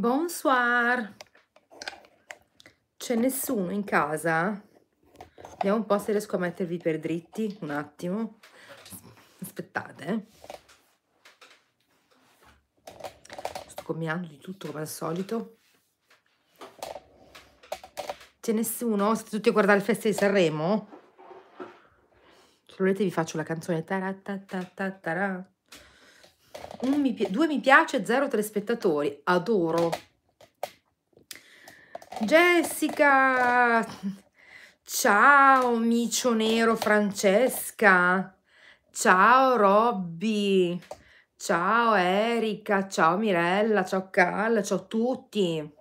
Bonsoir. C'è nessuno in casa? Vediamo un po' se riesco a mettervi per dritti, un attimo. Aspettate. Eh. Sto combinando di tutto come al solito. C'è nessuno? Siete tutti a guardare il Festa di Sanremo? Se volete vi faccio la canzone. Taratatatatara un mi, due mi piace, zero telespettatori, adoro. Jessica, ciao micio nero Francesca, ciao Robby, ciao Erika, ciao Mirella, ciao Cal, ciao a tutti.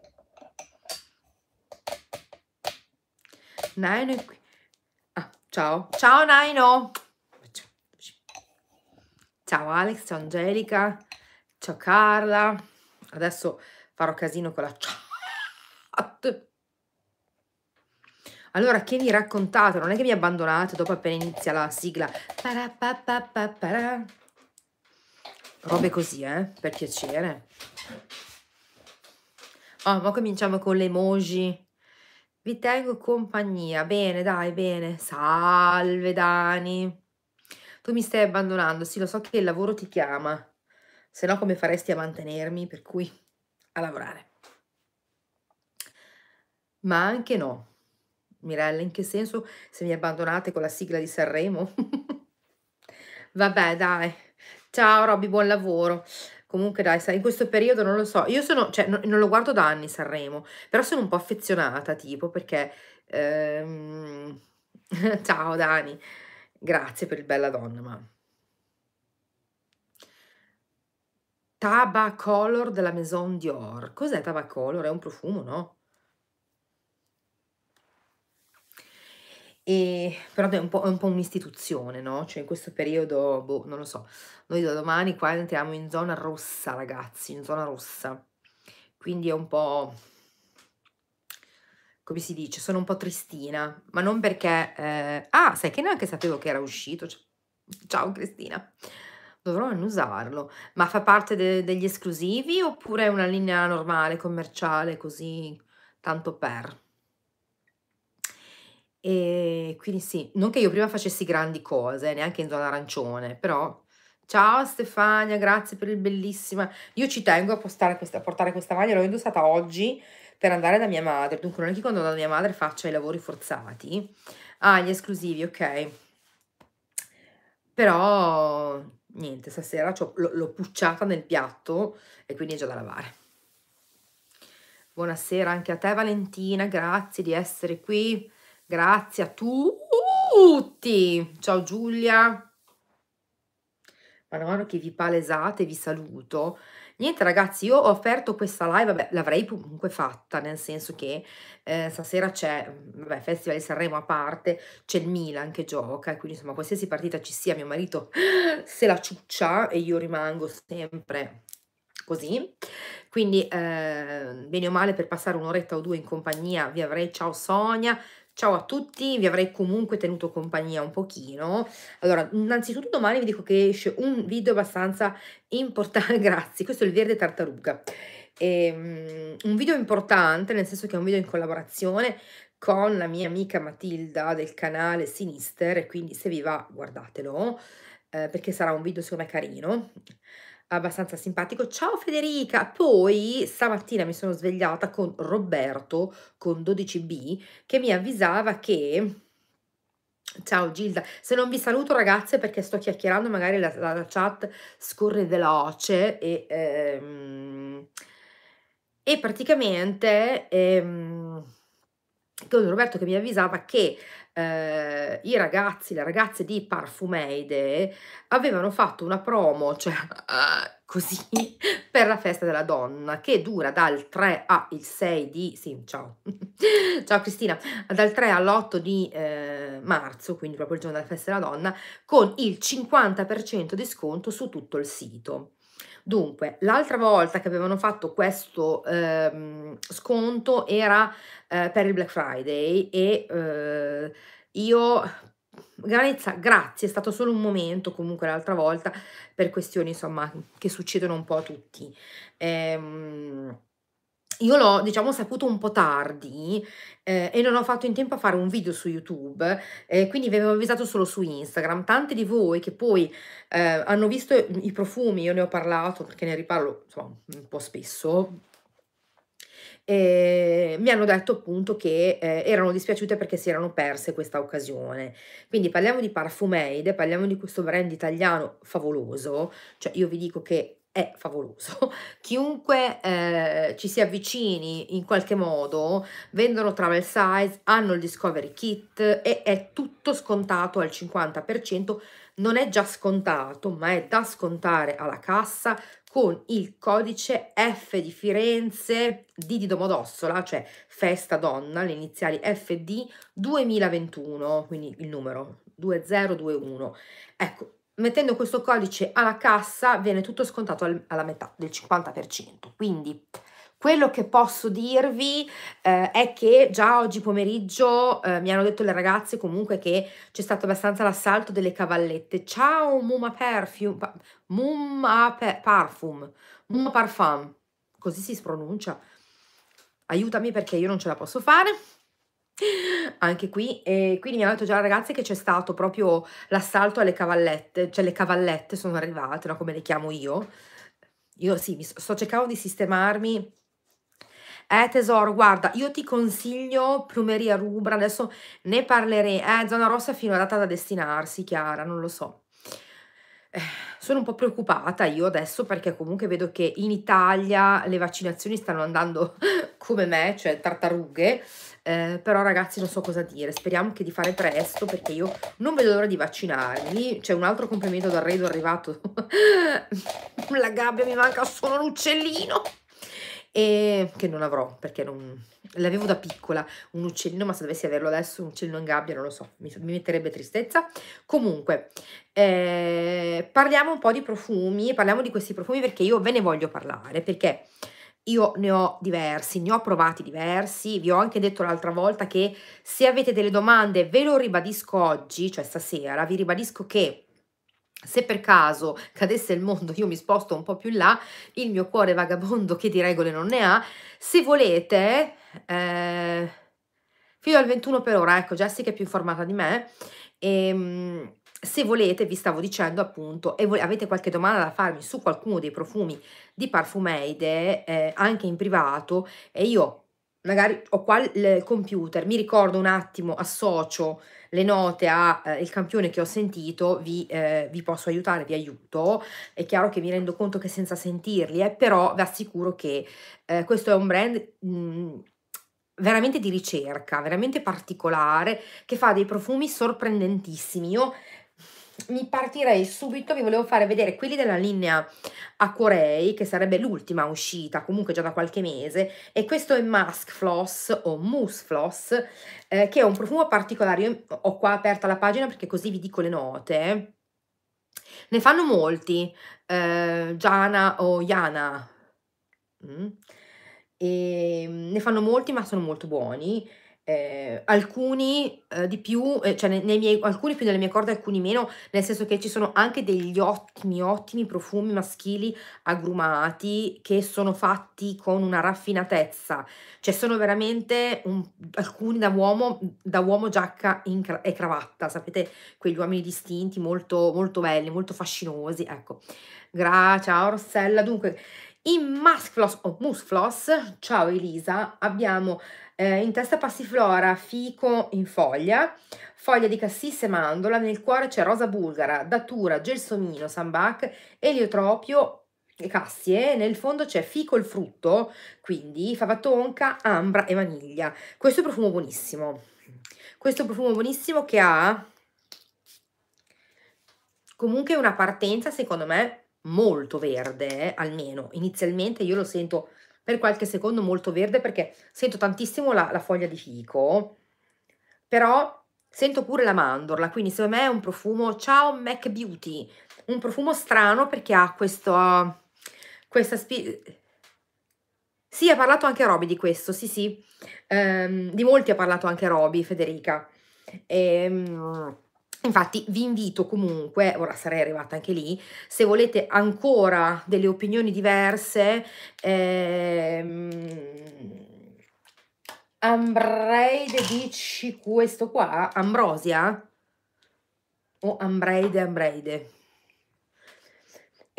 Naino è qui. Ah, ciao. Ciao Naino. Ciao Alex, ciao Angelica, ciao Carla. Adesso farò casino con la chat. Allora, che vi raccontate? Non è che mi abbandonate dopo appena inizia la sigla. Parapapapapara. Robe così, eh? Per piacere. Oh, ma cominciamo con le emoji. Vi tengo compagnia. Bene, dai, bene. Salve, Dani tu mi stai abbandonando, sì lo so che il lavoro ti chiama, se no come faresti a mantenermi, per cui a lavorare. Ma anche no. Mirella, in che senso se mi abbandonate con la sigla di Sanremo? Vabbè, dai. Ciao Robby, buon lavoro. Comunque dai, sai, in questo periodo non lo so, io sono, cioè non, non lo guardo da anni Sanremo, però sono un po' affezionata tipo perché... Ehm... Ciao Dani. Grazie per il bella donna, ma... Tabacolor della Maison Dior. Cos'è Tabacolor? È un profumo, no? E, però è un, po', po un'istituzione, no? Cioè in questo periodo, boh, non lo so, noi da domani qua entriamo in zona rossa, ragazzi, in zona rossa. Quindi è un po' come si dice, sono un po' tristina, ma non perché... Eh... Ah, sai che neanche sapevo che era uscito. Cioè, ciao Cristina. Dovrò annusarlo. Ma fa parte de degli esclusivi oppure è una linea normale, commerciale, così tanto per? E quindi sì, non che io prima facessi grandi cose, neanche in zona arancione, però Ciao Stefania, grazie per il bellissima. Io ci tengo a, postare questa, a portare questa maglia, l'ho indossata oggi per andare da mia madre. Dunque non è che quando vado da mia madre faccio i lavori forzati. Ah, gli esclusivi, ok. Però niente, stasera l'ho pucciata nel piatto e quindi è già da lavare. Buonasera anche a te Valentina, grazie di essere qui. Grazie a tutti. Ciao Giulia man mano che vi palesate, vi saluto. Niente ragazzi, io ho offerto questa live, vabbè, l'avrei comunque fatta, nel senso che eh, stasera c'è, mm, vabbè, Festival di Sanremo a parte, c'è il Milan che gioca, quindi insomma qualsiasi partita ci sia, mio marito se la ciuccia e io rimango sempre così. Quindi, eh, bene o male, per passare un'oretta o due in compagnia vi avrei, ciao Sonia, Ciao a tutti, vi avrei comunque tenuto compagnia un pochino. Allora, innanzitutto domani vi dico che esce un video abbastanza importante, grazie, questo è il verde tartaruga. E, um, un video importante, nel senso che è un video in collaborazione con la mia amica Matilda del canale Sinister, quindi se vi va guardatelo, eh, perché sarà un video secondo me carino abbastanza simpatico. Ciao Federica! Poi stamattina mi sono svegliata con Roberto con 12B che mi avvisava che Ciao Gilda, se non vi saluto ragazze perché sto chiacchierando, magari la, la, la chat scorre veloce e, ehm, e praticamente ehm, con Roberto che mi avvisava che eh, i ragazzi, le ragazze di Parfumeide avevano fatto una promo, cioè eh, così, per la festa della donna che dura dal 3 al 6 di, sì, ciao, ciao Cristina, dal 3 all'8 di eh, marzo, quindi proprio il giorno della festa della donna, con il 50% di sconto su tutto il sito. Dunque, l'altra volta che avevano fatto questo ehm, sconto era eh, per il Black Friday e eh, io Granezza, grazie, è stato solo un momento comunque l'altra volta per questioni insomma che succedono un po' a tutti. Ehm, io l'ho, diciamo, saputo un po' tardi eh, e non ho fatto in tempo a fare un video su YouTube, eh, quindi vi avevo avvisato solo su Instagram. Tante di voi che poi eh, hanno visto i profumi, io ne ho parlato perché ne riparlo insomma, un po' spesso, eh, mi hanno detto appunto che eh, erano dispiaciute perché si erano perse questa occasione. Quindi parliamo di Parfumade, parliamo di questo brand italiano favoloso, cioè io vi dico che è favoloso. Chiunque eh, ci si avvicini in qualche modo, vendono travel size, hanno il discovery kit e è tutto scontato al 50%, non è già scontato, ma è da scontare alla cassa con il codice F di Firenze D di Domodossola, cioè Festa Donna, le iniziali FD 2021, quindi il numero 2021. Ecco, mettendo questo codice alla cassa viene tutto scontato al, alla metà del 50%. Quindi quello che posso dirvi eh, è che già oggi pomeriggio eh, mi hanno detto le ragazze comunque che c'è stato abbastanza l'assalto delle cavallette. Ciao Muma Perfume, pa, Muma pe, Parfum, Muma Parfum, così si pronuncia. Aiutami perché io non ce la posso fare. Anche qui, e quindi mi ha detto già ragazzi che c'è stato proprio l'assalto alle cavallette, cioè le cavallette sono arrivate, no? come le chiamo io. Io sì, mi sto, cercando di sistemarmi. Eh tesoro, guarda, io ti consiglio Plumeria Rubra, adesso ne parleremo. Eh, zona rossa fino a data da destinarsi, Chiara, non lo so. Eh, sono un po' preoccupata io adesso perché comunque vedo che in Italia le vaccinazioni stanno andando come me, cioè tartarughe, eh, però ragazzi non so cosa dire, speriamo che di fare presto perché io non vedo l'ora di vaccinarmi, c'è un altro complimento d'arredo arrivato, la gabbia mi manca solo l'uccellino e che non avrò perché non l'avevo da piccola un uccellino ma se dovessi averlo adesso un uccellino in gabbia non lo so mi, mi metterebbe tristezza comunque eh, parliamo un po' di profumi parliamo di questi profumi perché io ve ne voglio parlare perché io ne ho diversi, ne ho provati diversi, vi ho anche detto l'altra volta che se avete delle domande ve lo ribadisco oggi, cioè stasera, vi ribadisco che se per caso cadesse il mondo, io mi sposto un po' più in là, il mio cuore vagabondo che di regole non ne ha, se volete, eh, fino al 21 per ora, ecco Jessica è più informata di me, e, ehm, se volete, vi stavo dicendo appunto, e avete qualche domanda da farmi su qualcuno dei profumi di Parfumeide, eh, anche in privato, e io magari ho qua il computer, mi ricordo un attimo, associo le note al eh, campione che ho sentito, vi, eh, vi, posso aiutare, vi aiuto. È chiaro che mi rendo conto che senza sentirli, eh, però vi assicuro che eh, questo è un brand... Mh, mm, veramente di ricerca, veramente particolare, che fa dei profumi sorprendentissimi. Io mi partirei subito, vi volevo fare vedere quelli della linea Acorei, che sarebbe l'ultima uscita, comunque già da qualche mese, e questo è Mask Floss o Mousse Floss, eh, che è un profumo particolare, io ho qua aperta la pagina perché così vi dico le note, eh. ne fanno molti, eh, Giana o Yana, mm. Ehm, ne fanno molti ma sono molto buoni, eh, alcuni eh, di più, eh, cioè nei, nei miei, alcuni più nelle mie corde, alcuni meno, nel senso che ci sono anche degli ottimi, ottimi profumi maschili agrumati che sono fatti con una raffinatezza, cioè sono veramente un, alcuni da uomo, da uomo giacca in, e cravatta, sapete quegli uomini distinti molto, molto belli, molto fascinosi, ecco. Gra, ciao Rossella, dunque in Mask Floss o Mousse Floss, ciao Elisa, abbiamo eh, in testa passiflora, fico in foglia, foglia di cassis e mandola, nel cuore c'è rosa bulgara, datura, gelsomino, sambac, eliotropio e cassie, nel fondo c'è fico il frutto, quindi fava tonca, ambra e vaniglia. Questo è un profumo buonissimo. Questo è un profumo buonissimo che ha comunque una partenza secondo me molto verde, eh? almeno inizialmente io lo sento per qualche secondo molto verde perché sento tantissimo la, la foglia di fico, però sento pure la mandorla, quindi secondo me è un profumo, ciao Mac Beauty, un profumo strano perché ha questo, questa... Sì, ha parlato anche Roby di questo, sì sì, um, di molti ha parlato anche Roby, Federica. Ehm... Infatti vi invito comunque, ora sarei arrivata anche lì, se volete ancora delle opinioni diverse, ehm, Ambreide dici questo qua, Ambrosia? O Ambreide, Ambreide?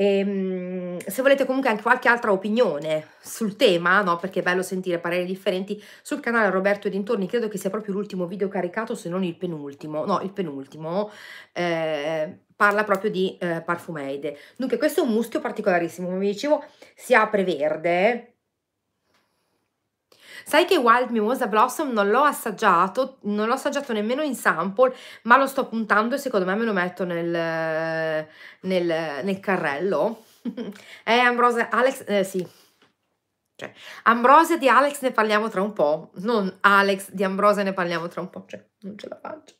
E, ehm, se volete comunque anche qualche altra opinione sul tema, no? perché è bello sentire pareri differenti, sul canale Roberto e dintorni credo che sia proprio l'ultimo video caricato, se non il penultimo, no, il penultimo, eh, parla proprio di eh, Parfumeide. Dunque questo è un muschio particolarissimo, come vi dicevo si apre verde, Sai che Wild Mimosa Blossom non l'ho assaggiato, non l'ho assaggiato nemmeno in sample, ma lo sto puntando e secondo me me lo metto nel, nel, nel carrello. È Ambrosia Alex, eh, sì. Cioè, Ambrose di Alex ne parliamo tra un po', non Alex di Ambrosia ne parliamo tra un po', cioè, non ce la faccio.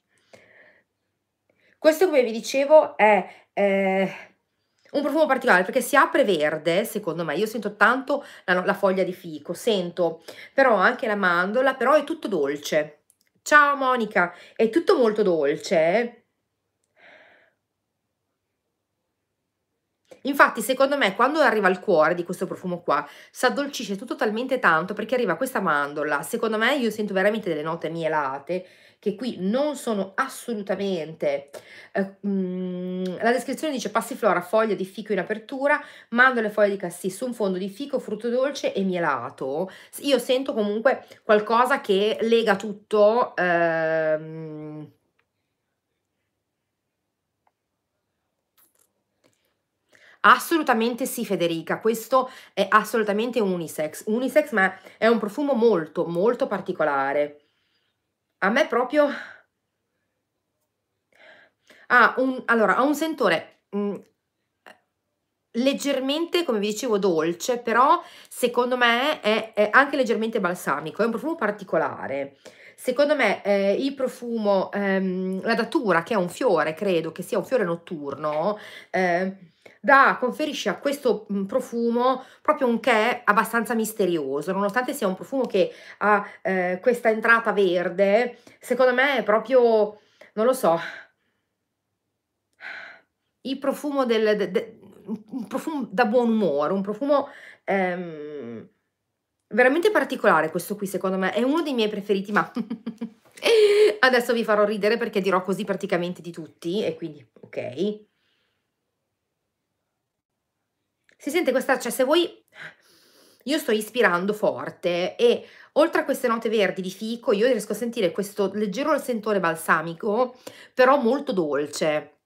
Questo, come vi dicevo, è... Eh, un profumo particolare perché si apre verde, secondo me, io sento tanto la, la, foglia di fico, sento però anche la mandorla, però è tutto dolce. Ciao Monica, è tutto molto dolce, eh? Infatti, secondo me, quando arriva al cuore di questo profumo qua, si addolcisce tutto talmente tanto perché arriva questa mandorla. Secondo me, io sento veramente delle note mielate che qui non sono assolutamente. Eh, mh, mm, la descrizione dice passiflora, foglia di fico in apertura, mandorle foglie di cassis, un fondo di fico, frutto dolce e mielato. Io sento comunque qualcosa che lega tutto. Ehm, Assolutamente sì Federica, questo è assolutamente unisex, unisex ma è un profumo molto molto particolare. A me proprio... Ha un, allora, ha un sentore mh, mm, leggermente, come vi dicevo, dolce, però secondo me è, è, anche leggermente balsamico, è un profumo particolare. Secondo me eh, il profumo, ehm, la datura, che è un fiore, credo che sia un fiore notturno, eh, da conferisce a questo profumo proprio un che abbastanza misterioso, nonostante sia un profumo che ha eh, questa entrata verde, secondo me è proprio, non lo so, il profumo del, de, de, un profumo da buon umore, un profumo ehm, veramente particolare questo qui secondo me, è uno dei miei preferiti ma adesso vi farò ridere perché dirò così praticamente di tutti e quindi ok. si sente questa, cioè se vuoi, io sto ispirando forte e oltre a queste note verdi di fico io riesco a sentire questo leggero sentore balsamico, però molto dolce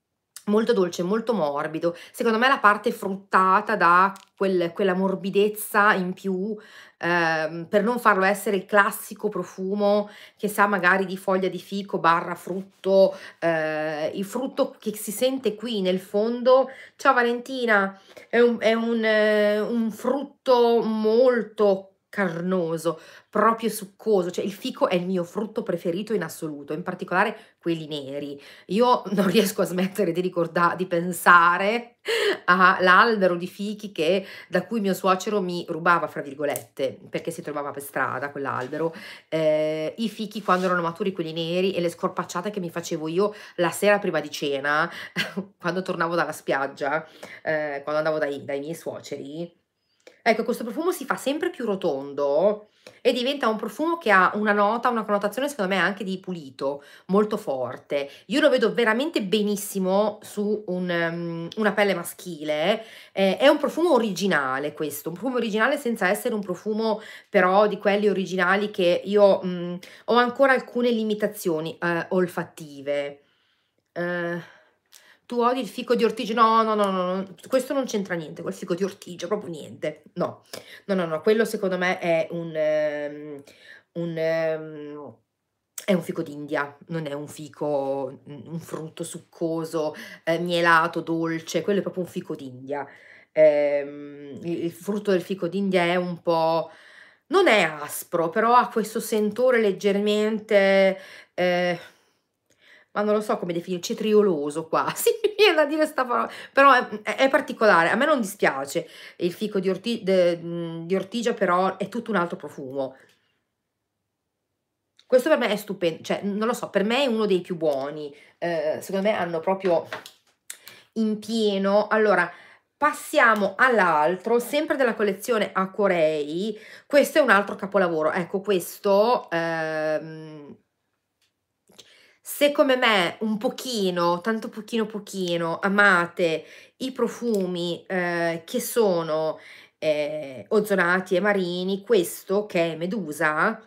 molto dolce, molto morbido. Secondo me la parte fruttata dà quel, quella morbidezza in più ehm, per non farlo essere il classico profumo che sa magari di foglia di fico barra frutto, eh, il frutto che si sente qui nel fondo. Ciao Valentina, è un, è un, eh, un frutto molto carnoso, proprio succoso, cioè il fico è il mio frutto preferito in assoluto, in particolare quelli neri. Io non riesco a smettere di ricordare, di pensare all'albero di fichi che, da cui mio suocero mi rubava, fra virgolette, perché si trovava per strada quell'albero, eh, i fichi quando erano maturi quelli neri e le scorpacciate che mi facevo io la sera prima di cena, quando tornavo dalla spiaggia, eh, quando andavo dai, dai miei suoceri, Ecco, questo profumo si fa sempre più rotondo e diventa un profumo che ha una nota, una connotazione secondo me anche di pulito, molto forte. Io lo vedo veramente benissimo su un, um, una pelle maschile, eh, è un profumo originale questo, un profumo originale senza essere un profumo però di quelli originali che io mh, mm, ho ancora alcune limitazioni eh, olfattive. Eh, tu odi il fico di ortigio, no, no, no, no, questo non c'entra niente quel fico di ortigio, proprio niente, no, no, no, no, quello secondo me è un, ehm, un, ehm, è un fico d'India, non è un fico, un frutto succoso, eh, mielato, dolce, quello è proprio un fico d'India, ehm, il frutto del fico d'India è un po', non è aspro, però ha questo sentore leggermente... Eh, ma non lo so come definire, cetrioloso quasi, mi viene da dire sta parola, però è, è, particolare, a me non dispiace il fico di, orti, de, di ortigia, però è tutto un altro profumo. Questo per me è stupendo, cioè non lo so, per me è uno dei più buoni, eh, secondo me hanno proprio in pieno, allora... Passiamo all'altro, sempre della collezione Aquarei, questo è un altro capolavoro, ecco questo ehm, se come me un pochino, tanto pochino pochino, amate i profumi eh, che sono eh, ozonati e marini, questo che è Medusa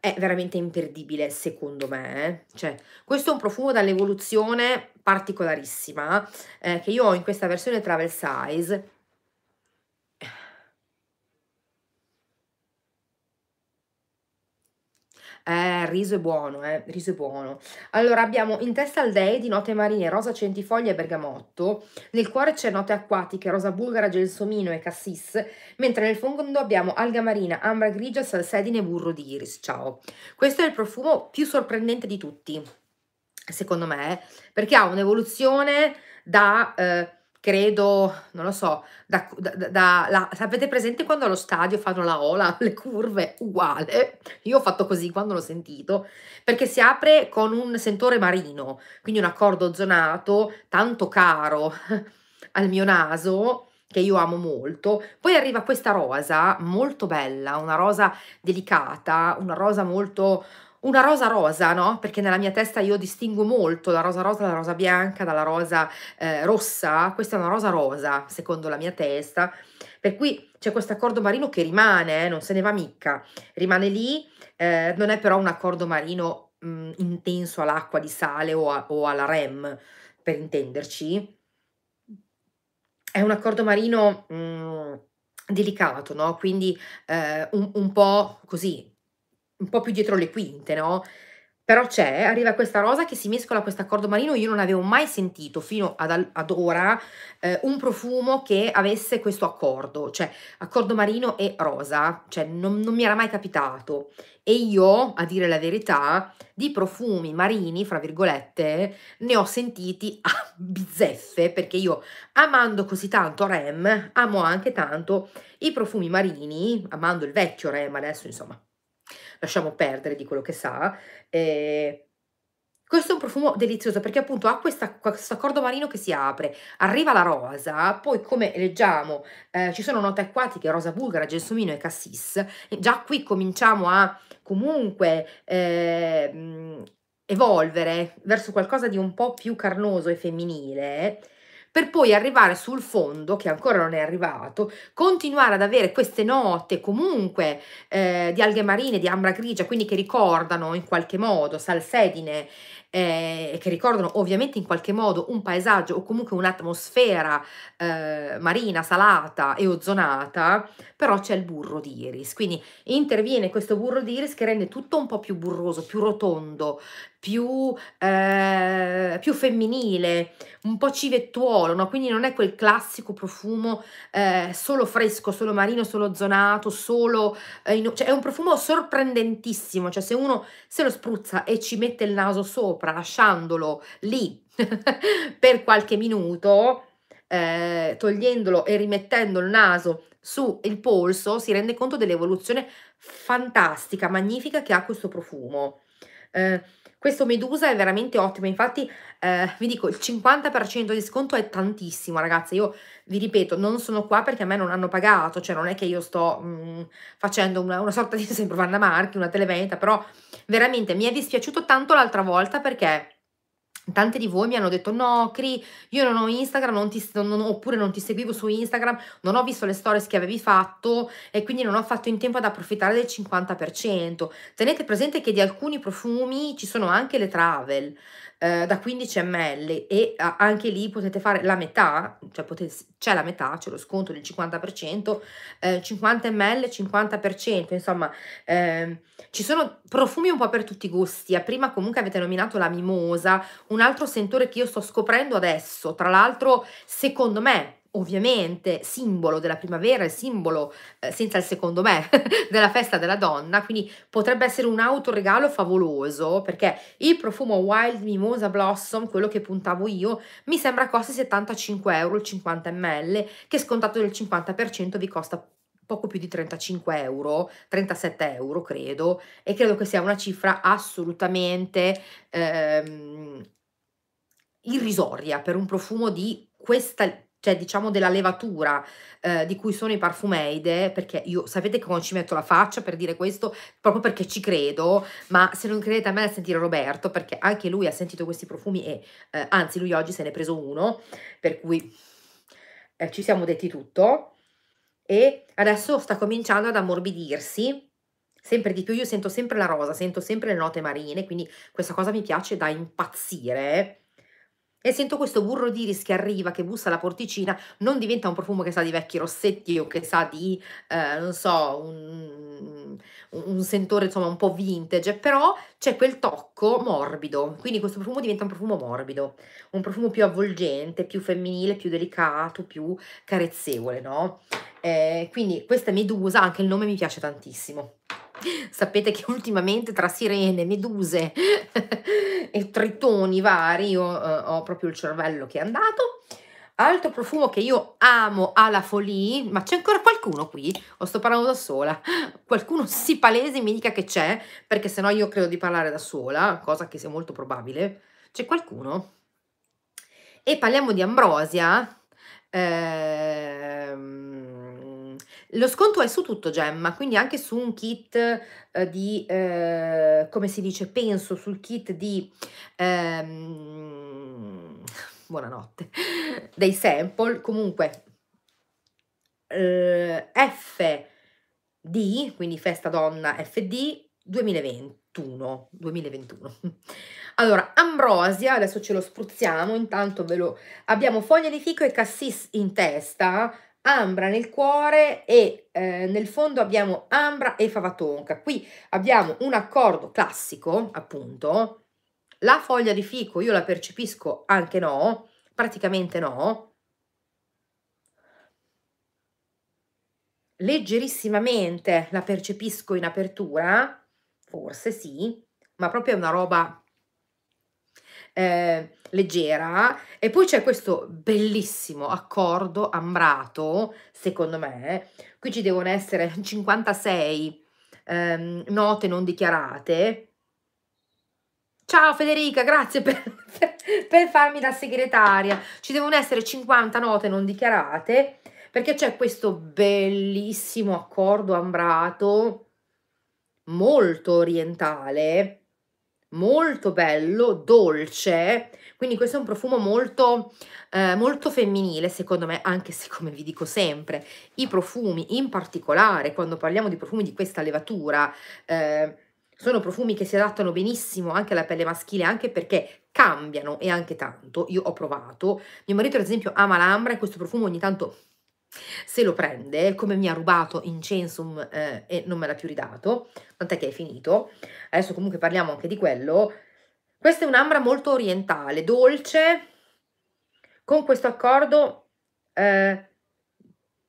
è veramente imperdibile secondo me. Cioè, questo è un profumo dall'evoluzione particolarissima eh, che io ho in questa versione travel size Eh, riso è buono, eh, riso è buono. Allora abbiamo in testa al dei di note marine, rosa centifoglia e bergamotto, nel cuore c'è note acquatiche, rosa bulgara, gelsomino e cassis, mentre nel fondo abbiamo alga marina, ambra grigia, salsedine e burro di iris. Ciao. Questo è il profumo più sorprendente di tutti, secondo me, eh, perché ha un'evoluzione da... Eh, credo, non lo so, da, da, da la, sapete presente quando allo stadio fanno la ola, le curve uguale? Io ho fatto così quando l'ho sentito, perché si apre con un sentore marino, quindi un accordo zonato tanto caro al mio naso che io amo molto. Poi arriva questa rosa molto bella, una rosa delicata, una rosa molto una rosa rosa, no? Perché nella mia testa io distingo molto la rosa rosa dalla rosa bianca, dalla rosa eh, rossa, questa è una rosa rosa, secondo la mia testa. Per cui c'è questo accordo marino che rimane, eh, non se ne va mica, rimane lì, eh, non è però un accordo marino mh, intenso all'acqua di sale o, a, o alla REM, per intenderci. È un accordo marino mh, delicato, no? Quindi eh, un, un po' così, un po' più dietro le quinte, no? Però c'è, arriva questa rosa che si mescola a questo accordo marino, io non avevo mai sentito fino ad, ad ora eh, un profumo che avesse questo accordo, cioè accordo marino e rosa, cioè non, non mi era mai capitato. E io, a dire la verità, di profumi marini, fra virgolette, ne ho sentiti a bizzeffe, perché io amando così tanto Rem, amo anche tanto i profumi marini, amando il vecchio Rem adesso, insomma, lasciamo perdere di quello che sa. Eh, questo è un profumo delizioso perché appunto ha questa, questo accordo marino che si apre, arriva la rosa, poi come leggiamo eh, ci sono note acquatiche, rosa bulgara, gelsomino e cassis. Già qui cominciamo a comunque eh, evolvere verso qualcosa di un po' più carnoso e femminile per poi arrivare sul fondo, che ancora non è arrivato, continuare ad avere queste note comunque eh, di alghe marine, di ambra grigia, quindi che ricordano in qualche modo salsedine eh, che ricordano ovviamente in qualche modo un paesaggio o comunque un'atmosfera eh, marina, salata e ozonata, però c'è il burro di iris. Quindi interviene questo burro di iris che rende tutto un po' più burroso, più rotondo, più, eh, più femminile, un po' civettuolo, no? quindi non è quel classico profumo eh, solo fresco, solo marino, solo ozonato, solo... Eh, in, cioè è un profumo sorprendentissimo, cioè se uno se lo spruzza e ci mette il naso sopra, sopra, lasciandolo lì per qualche minuto, eh, togliendolo e rimettendo il naso sul polso, si rende conto dell'evoluzione fantastica, magnifica che ha questo profumo. Eh, questo Medusa è veramente ottimo, infatti eh, vi dico il 50% di sconto è tantissimo ragazzi, io vi ripeto non sono qua perché a me non hanno pagato, cioè non è che io sto mh, mm, facendo una, una, sorta di sempre Vanna Marchi, una televenta, però veramente mi è dispiaciuto tanto l'altra volta perché Tante di voi mi hanno detto no Cri, io non ho Instagram non ti, non, oppure non ti seguivo su Instagram, non ho visto le stories che avevi fatto e quindi non ho fatto in tempo ad approfittare del 50%. Tenete presente che di alcuni profumi ci sono anche le travel, eh, da 15 ml e anche lì potete fare la metà, cioè c'è la metà, c'è lo sconto del 50%, eh, 50 ml 50%, insomma eh, ci sono profumi un po' per tutti i gusti, eh. prima comunque avete nominato la mimosa, un altro sentore che io sto scoprendo adesso, tra l'altro secondo me ovviamente simbolo della primavera, il simbolo eh, senza il secondo me della festa della donna, quindi potrebbe essere un autoregalo favoloso perché il profumo Wild Mimosa Blossom, quello che puntavo io, mi sembra costi 75 euro il 50 ml, che scontato del 50% vi costa poco più di 35 euro, 37 euro credo, e credo che sia una cifra assolutamente ehm, irrisoria per un profumo di questa cioè diciamo della levatura eh, di cui sono i parfumeide, perché io sapete come ci metto la faccia per dire questo, proprio perché ci credo, ma se non credete a me a sentire Roberto, perché anche lui ha sentito questi profumi e eh, anzi lui oggi se ne è preso uno, per cui eh, ci siamo detti tutto e adesso sta cominciando ad ammorbidirsi sempre di più, io sento sempre la rosa, sento sempre le note marine, quindi questa cosa mi piace da impazzire e sento questo burro d'iris che arriva, che bussa alla porticina, non diventa un profumo che sa di vecchi rossetti o che sa di, eh, non so, un, un, sentore insomma un po' vintage, però c'è quel tocco morbido, quindi questo profumo diventa un profumo morbido, un profumo più avvolgente, più femminile, più delicato, più carezzevole, no? Eh, quindi questa Medusa, anche il nome mi piace tantissimo. Sapete che ultimamente tra sirene, meduse e tritoni vari io eh, ho proprio il cervello che è andato. Altro profumo che io amo alla follia, ma c'è ancora qualcuno qui? O sto parlando da sola? Qualcuno si palesi mi dica che c'è, perché sennò io credo di parlare da sola, cosa che sia molto probabile. C'è qualcuno? E parliamo di ambrosia. Ehm lo sconto è su tutto, Gemma, quindi anche su un kit eh, di, eh, come si dice, penso sul kit di... Ehm, buonanotte, dei sample, comunque eh, FD, quindi Festa Donna FD 2021, 2021. Allora, ambrosia, adesso ce lo spruzziamo, intanto ve lo... Abbiamo foglia di fico e cassis in testa, ambra nel cuore e eh, nel fondo abbiamo ambra e fava tonca. Qui abbiamo un accordo classico, appunto. La foglia di fico io la percepisco anche no, praticamente no. Leggerissimamente la percepisco in apertura, forse sì, ma proprio è una roba eh, leggera e poi c'è questo bellissimo accordo ambrato, secondo me, qui ci devono essere 56 ehm, note non dichiarate. Ciao Federica, grazie per, per, per farmi da segretaria. Ci devono essere 50 note non dichiarate perché c'è questo bellissimo accordo ambrato molto orientale molto bello, dolce, quindi questo è un profumo molto, eh, molto femminile secondo me, anche se come vi dico sempre, i profumi in particolare, quando parliamo di profumi di questa levatura, eh, sono profumi che si adattano benissimo anche alla pelle maschile, anche perché cambiano e anche tanto, io ho provato, mio marito ad esempio ama l'ambra e questo profumo ogni tanto se lo prende, come mi ha rubato Incensum eh, e non me l'ha più ridato, tant'è che è finito, adesso comunque parliamo anche di quello, questa è un'ambra molto orientale, dolce, con questo accordo eh,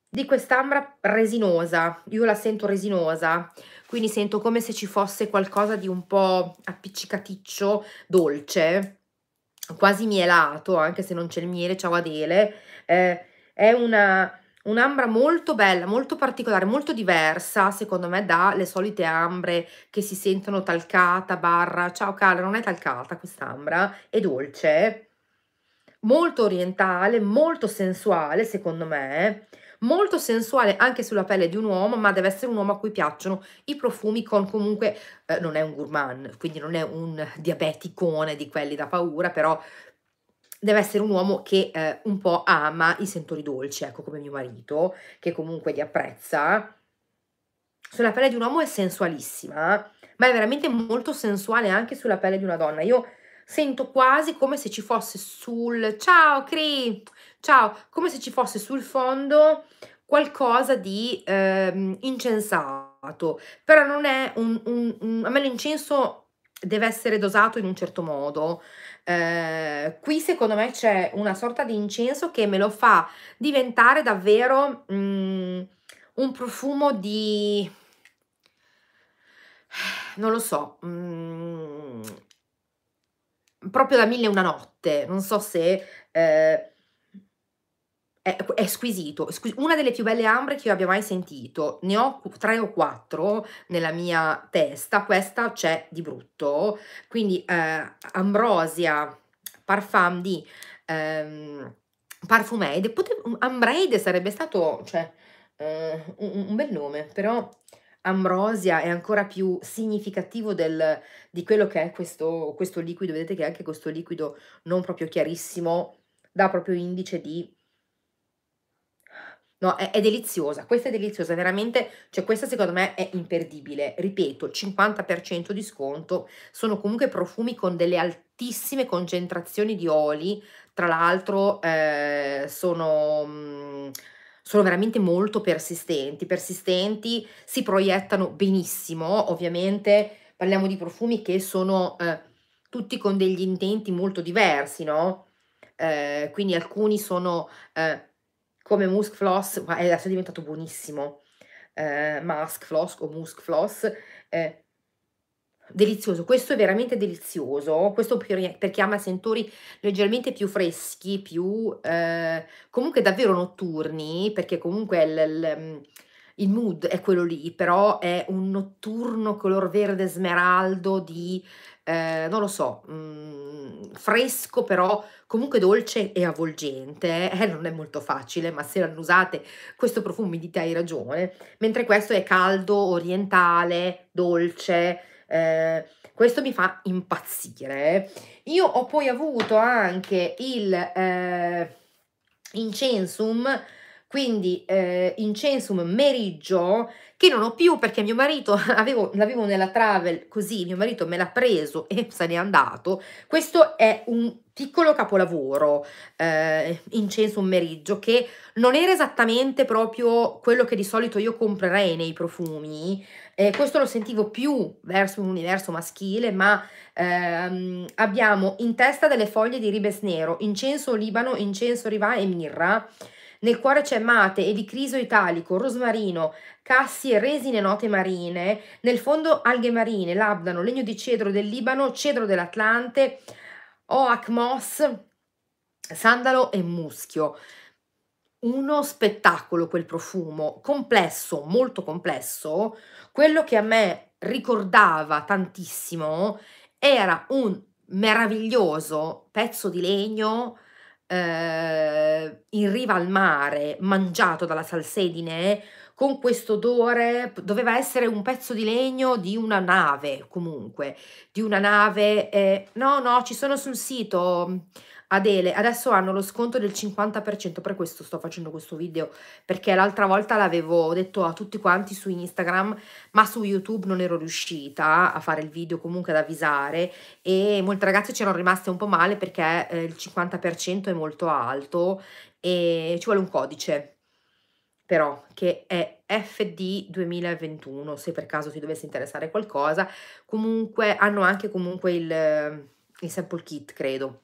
di quest'ambra resinosa, io la sento resinosa, quindi sento come se ci fosse qualcosa di un po' appiccicaticcio, dolce, quasi mielato, anche se non c'è il miele, ciao Adele, eh, è una un'ambra molto bella, molto particolare, molto diversa secondo me dalle solite ambre che si sentono talcata, barra, ciao Carla, non è talcata quest'ambra, è dolce, molto orientale, molto sensuale secondo me, molto sensuale anche sulla pelle di un uomo, ma deve essere un uomo a cui piacciono i profumi con comunque, eh, non è un gourmand, quindi non è un diabeticone di quelli da paura, però deve essere un uomo che eh, un po' ama i sentori dolci, ecco come mio marito, che comunque li apprezza. Sulla pelle di un uomo è sensualissima, ma è veramente molto sensuale anche sulla pelle di una donna. Io sento quasi come se ci fosse sul ciao Cri, ciao, come se ci fosse sul fondo qualcosa di eh, incensato, però non è un, un, un a me l'incenso deve essere dosato in un certo modo, Ehm, qui secondo me c'è una sorta di incenso che me lo fa diventare davvero mm, un profumo di... non lo so, mm, proprio da mille e una notte, non so se... Eh, è, è squisito. Una delle più belle ambre che io abbia mai sentito, ne ho tre o quattro nella mia testa, questa c'è di brutto, quindi eh, Ambrosia Parfum di ehm, Parfumeide, Potevo, Ambreide sarebbe stato cioè, eh, un, un bel nome, però ambrosia è ancora più significativo del, di quello che è questo, questo liquido. Vedete che anche questo liquido non proprio chiarissimo dà proprio indice di No, è, è, deliziosa, questa è deliziosa, veramente, cioè questa secondo me è imperdibile. Ripeto, 50% di sconto, sono comunque profumi con delle altissime concentrazioni di oli, tra l'altro eh, sono... Mh, mm, sono veramente molto persistenti, persistenti, si proiettano benissimo, ovviamente parliamo di profumi che sono eh, tutti con degli intenti molto diversi, no? Eh, quindi alcuni sono eh, come Musk Floss, adesso è diventato buonissimo, eh, Musk Floss o Musk Floss, eh, delizioso, questo è veramente delizioso, questo perché ama sentori leggermente più freschi, più eh, comunque davvero notturni, perché comunque il, il, il, mood è quello lì, però è un notturno color verde smeraldo di eh, non lo so, mh, mm, fresco però comunque dolce e avvolgente, eh, eh non è molto facile, ma se annusate questo profumo di te hai ragione, mentre questo è caldo, orientale, dolce, eh, questo mi fa impazzire. Io ho poi avuto anche il eh, incensum quindi eh, incensum meriggio, che non ho più perché mio marito, avevo, l'avevo nella travel così, mio marito me l'ha preso e se n'è andato, questo è un piccolo capolavoro, eh, incensum meriggio, che non era esattamente proprio quello che di solito io comprerei nei profumi, eh, questo lo sentivo più verso un universo maschile, ma ehm, abbiamo in testa delle foglie di ribes nero, incenso libano, incenso rivà e mirra, nel cuore c'è mate, edicriso italico, rosmarino, cassie, resine note marine, nel fondo alghe marine, labdano, legno di cedro del Libano, cedro dell'Atlante, oak moss, sandalo e muschio. Uno spettacolo quel profumo, complesso, molto complesso. Quello che a me ricordava tantissimo era un meraviglioso pezzo di legno eh, in riva al mare, mangiato dalla salsedine, con questo odore, doveva essere un pezzo di legno di una nave, comunque, di una nave, eh, no, no, ci sono sul sito, Adele adesso hanno lo sconto del 50%, per questo sto facendo questo video, perché l'altra volta l'avevo detto a tutti quanti su Instagram, ma su YouTube non ero riuscita a fare il video comunque ad avvisare e molte ragazze c'erano rimaste un po' male perché eh, il 50% è molto alto e ci vuole un codice però che è FD 2021 se per caso ti dovesse interessare qualcosa comunque hanno anche comunque il, eh, il sample kit credo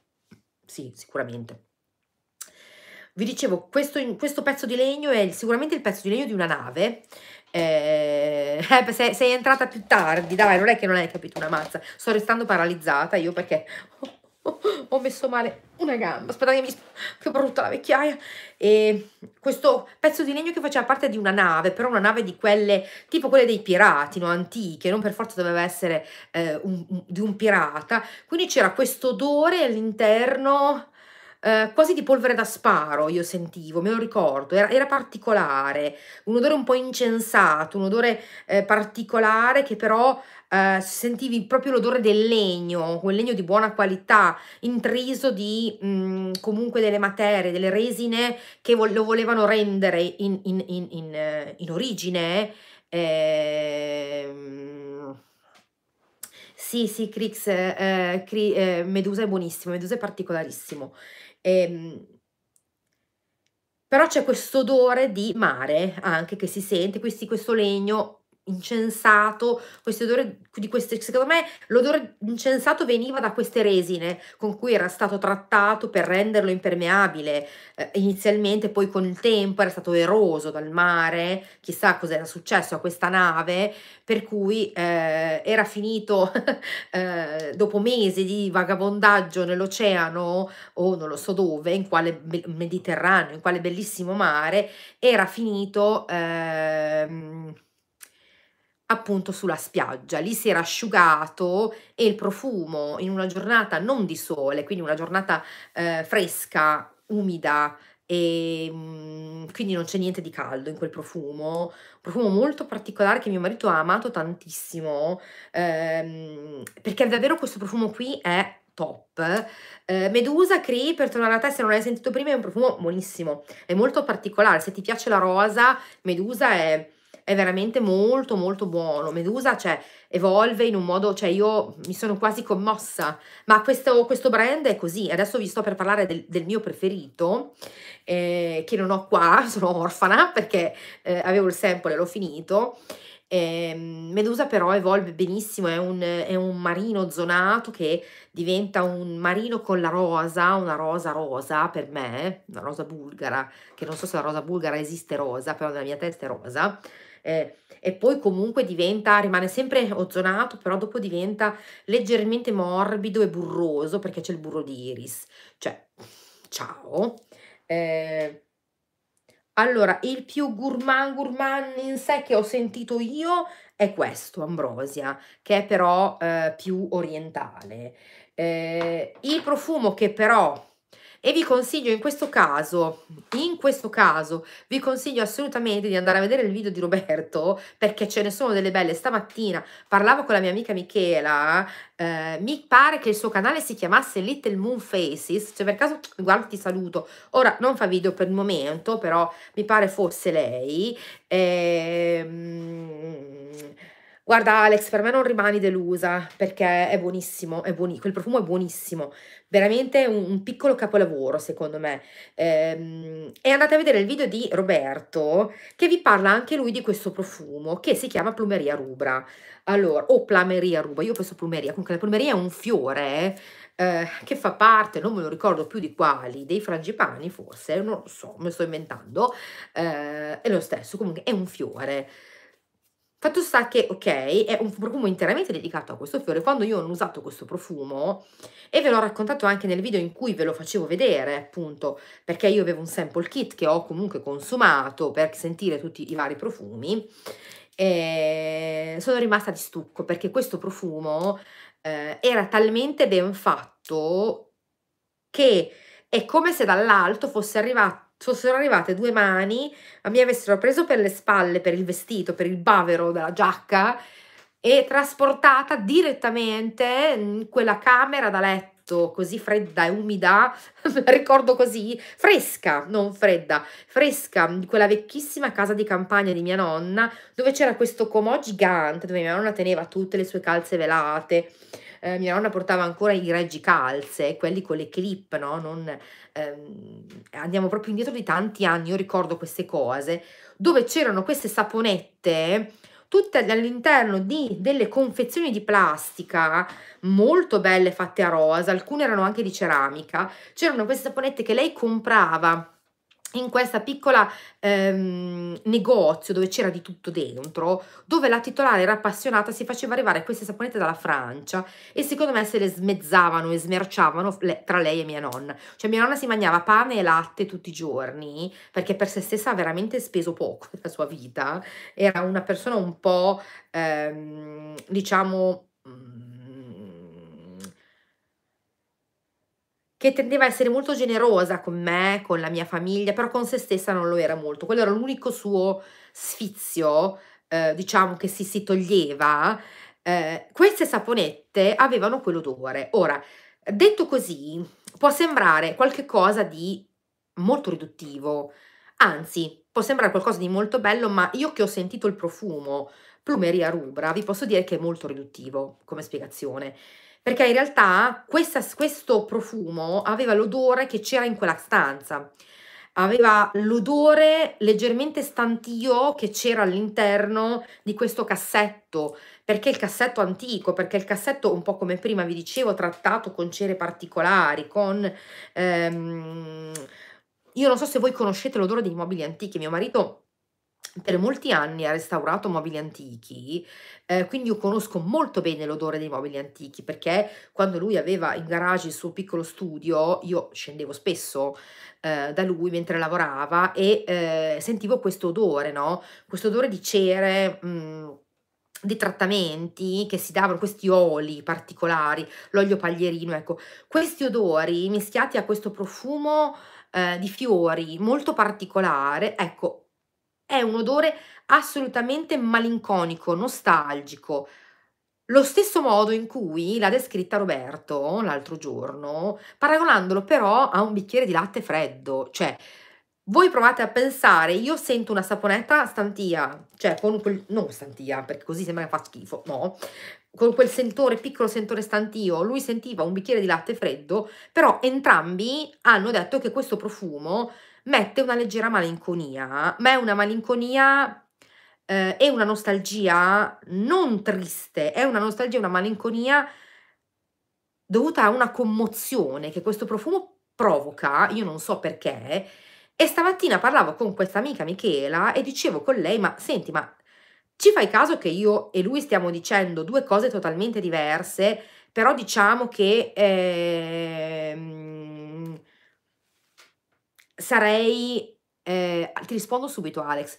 sì, sicuramente. Vi dicevo, questo, questo pezzo di legno è sicuramente il pezzo di legno di una nave. Eh, sei, eh, sei entrata più tardi, dai, non è che non hai capito una mazza. Sto restando paralizzata io perché ho messo male una gamba, aspetta che mi... che brutta la vecchiaia, e questo pezzo di legno che faceva parte di una nave, però una nave di quelle, tipo quelle dei pirati, no? antiche, non per forza doveva essere eh, un, un, di un pirata, quindi c'era questo odore all'interno eh, quasi di polvere da sparo io sentivo, me lo ricordo, era, era particolare, un odore un po' incensato, un odore eh, particolare che però eh, sentivi proprio l'odore del legno, quel legno di buona qualità, intriso di mh, mm, comunque delle materie, delle resine che vo lo volevano rendere in, in, in, in eh, origine. Ehm, sì, sì, Crix, eh, eh, Cri, eh, Medusa è buonissimo, Medusa è particolarissimo. Ehm, però c'è questo odore di mare anche che si sente, questi, questo legno incensato, questo odore di queste, secondo me l'odore incensato veniva da queste resine con cui era stato trattato per renderlo impermeabile, eh, inizialmente poi con il tempo era stato eroso dal mare, chissà cos'era successo a questa nave, per cui eh, era finito eh, dopo mesi di vagabondaggio nell'oceano o non lo so dove, in quale Mediterraneo, in quale bellissimo mare, era finito... Ehm, appunto sulla spiaggia, lì si era asciugato e il profumo in una giornata non di sole, quindi una giornata eh, fresca, umida e mm, quindi non c'è niente di caldo in quel profumo, un profumo molto particolare che mio marito ha amato tantissimo, ehm, perché davvero questo profumo qui è top. Eh, Medusa Cree, per tornare a te, se non l'hai sentito prima, è un profumo buonissimo, è molto particolare, se ti piace la rosa, Medusa è è veramente molto molto buono. Medusa cioè, evolve in un modo, cioè io mi sono quasi commossa, ma questo, questo brand è così. Adesso vi sto per parlare del, del mio preferito, eh, che non ho qua, sono orfana perché eh, avevo il sample e l'ho finito. Eh, Medusa però evolve benissimo, è un, è un, marino zonato che diventa un marino con la rosa, una rosa rosa per me, una rosa bulgara, che non so se la rosa bulgara esiste rosa, però nella mia testa è rosa, eh, e poi comunque diventa, rimane sempre ozonato, però dopo diventa leggermente morbido e burroso perché c'è il burro di iris. Cioè, ciao. Eh, allora, il più gourmand gourmand in sé che ho sentito io è questo, Ambrosia, che è però eh, più orientale. Eh, il profumo che però e vi consiglio in questo caso, in questo caso vi consiglio assolutamente di andare a vedere il video di Roberto perché ce ne sono delle belle. Stamattina parlavo con la mia amica Michela, eh, mi pare che il suo canale si chiamasse Little Moon Faces, cioè per caso guarda ti saluto, ora non fa video per il momento però mi pare fosse lei. Ehm Guarda Alex, per me non rimani delusa perché è buonissimo, è buoni, quel profumo è buonissimo, veramente un, un piccolo capolavoro secondo me. Ehm, e andate a vedere il video di Roberto che vi parla anche lui di questo profumo che si chiama Plumeria Rubra. Allora, o Plumeria Rubra, io penso Plumeria, comunque la Plumeria è un fiore eh, che fa parte, non me lo ricordo più di quali, dei frangipani forse, non lo so, me lo sto inventando, eh, è lo stesso, comunque è un fiore. Fatto sta che, ok, è un profumo interamente dedicato a questo fiore. Quando io non ho usato questo profumo, e ve l'ho raccontato anche nel video in cui ve lo facevo vedere, appunto, perché io avevo un sample kit che ho comunque consumato per sentire tutti i vari profumi, e sono rimasta di stucco perché questo profumo eh, era talmente ben fatto che è come se dall'alto fosse arrivato fossero arrivate due mani, mi avessero preso per le spalle, per il vestito, per il bavero della giacca e trasportata direttamente in quella camera da letto così fredda e umida, ricordo così, fresca, non fredda, fresca, in quella vecchissima casa di campagna di mia nonna, dove c'era questo comò gigante, dove mia nonna teneva tutte le sue calze velate. Eh, mia nonna portava ancora i reggi calze, quelli con le clip, no? Non ehm, andiamo proprio indietro di tanti anni, io ricordo queste cose, dove c'erano queste saponette tutte all'interno di delle confezioni di plastica molto belle fatte a rosa, alcune erano anche di ceramica, c'erano queste saponette che lei comprava in questa piccola ehm, negozio dove c'era di tutto dentro, dove la titolare era appassionata, si faceva arrivare queste saponette dalla Francia e secondo me se le smezzavano e smerciavano le, tra lei e mia nonna. Cioè mia nonna si mangiava pane e latte tutti i giorni perché per se stessa ha veramente speso poco nella sua vita, era una persona un po' ehm, diciamo che tendeva a essere molto generosa con me, con la mia famiglia, però con se stessa non lo era molto. Quello era l'unico suo sfizio, eh, diciamo, che si, si toglieva. Eh, queste saponette avevano quell'odore. Ora, detto così, può sembrare qualcosa di molto riduttivo, anzi, può sembrare qualcosa di molto bello, ma io che ho sentito il profumo, plumeria rubra, vi posso dire che è molto riduttivo come spiegazione perché in realtà questa, questo profumo aveva l'odore che c'era in quella stanza, aveva l'odore leggermente stantio che c'era all'interno di questo cassetto, perché il cassetto antico, perché il cassetto un po' come prima vi dicevo, trattato con cere particolari, con... Ehm, io non so se voi conoscete l'odore dei mobili antichi, mio marito per molti anni ha restaurato mobili antichi, eh, quindi io conosco molto bene l'odore dei mobili antichi perché quando lui aveva in garage il suo piccolo studio, io scendevo spesso eh, da lui mentre lavorava e eh, sentivo questo odore, no? Questo odore di cere. Mh, mm, dei trattamenti che si davano, questi oli particolari, l'olio paglierino, ecco, questi odori mischiati a questo profumo eh, di fiori molto particolare, ecco, è un odore assolutamente malinconico, nostalgico. Lo stesso modo in cui l'ha descritta Roberto l'altro giorno, paragonandolo però a un bicchiere di latte freddo, cioè voi provate a pensare, io sento una saponetta stantia, cioè con quel, non stantia, perché così sembra che fa schifo, no, con quel sentore, piccolo sentore stantio, lui sentiva un bicchiere di latte freddo, però entrambi hanno detto che questo profumo mette una leggera malinconia, ma è una malinconia eh, una nostalgia non triste, è una nostalgia, una malinconia dovuta a una commozione che questo profumo provoca, io non so perché, e stamattina parlavo con questa amica Michela e dicevo con lei, ma senti, ma ci fai caso che io e lui stiamo dicendo due cose totalmente diverse, però diciamo che... Eh, sarei... Eh, ti rispondo subito Alex.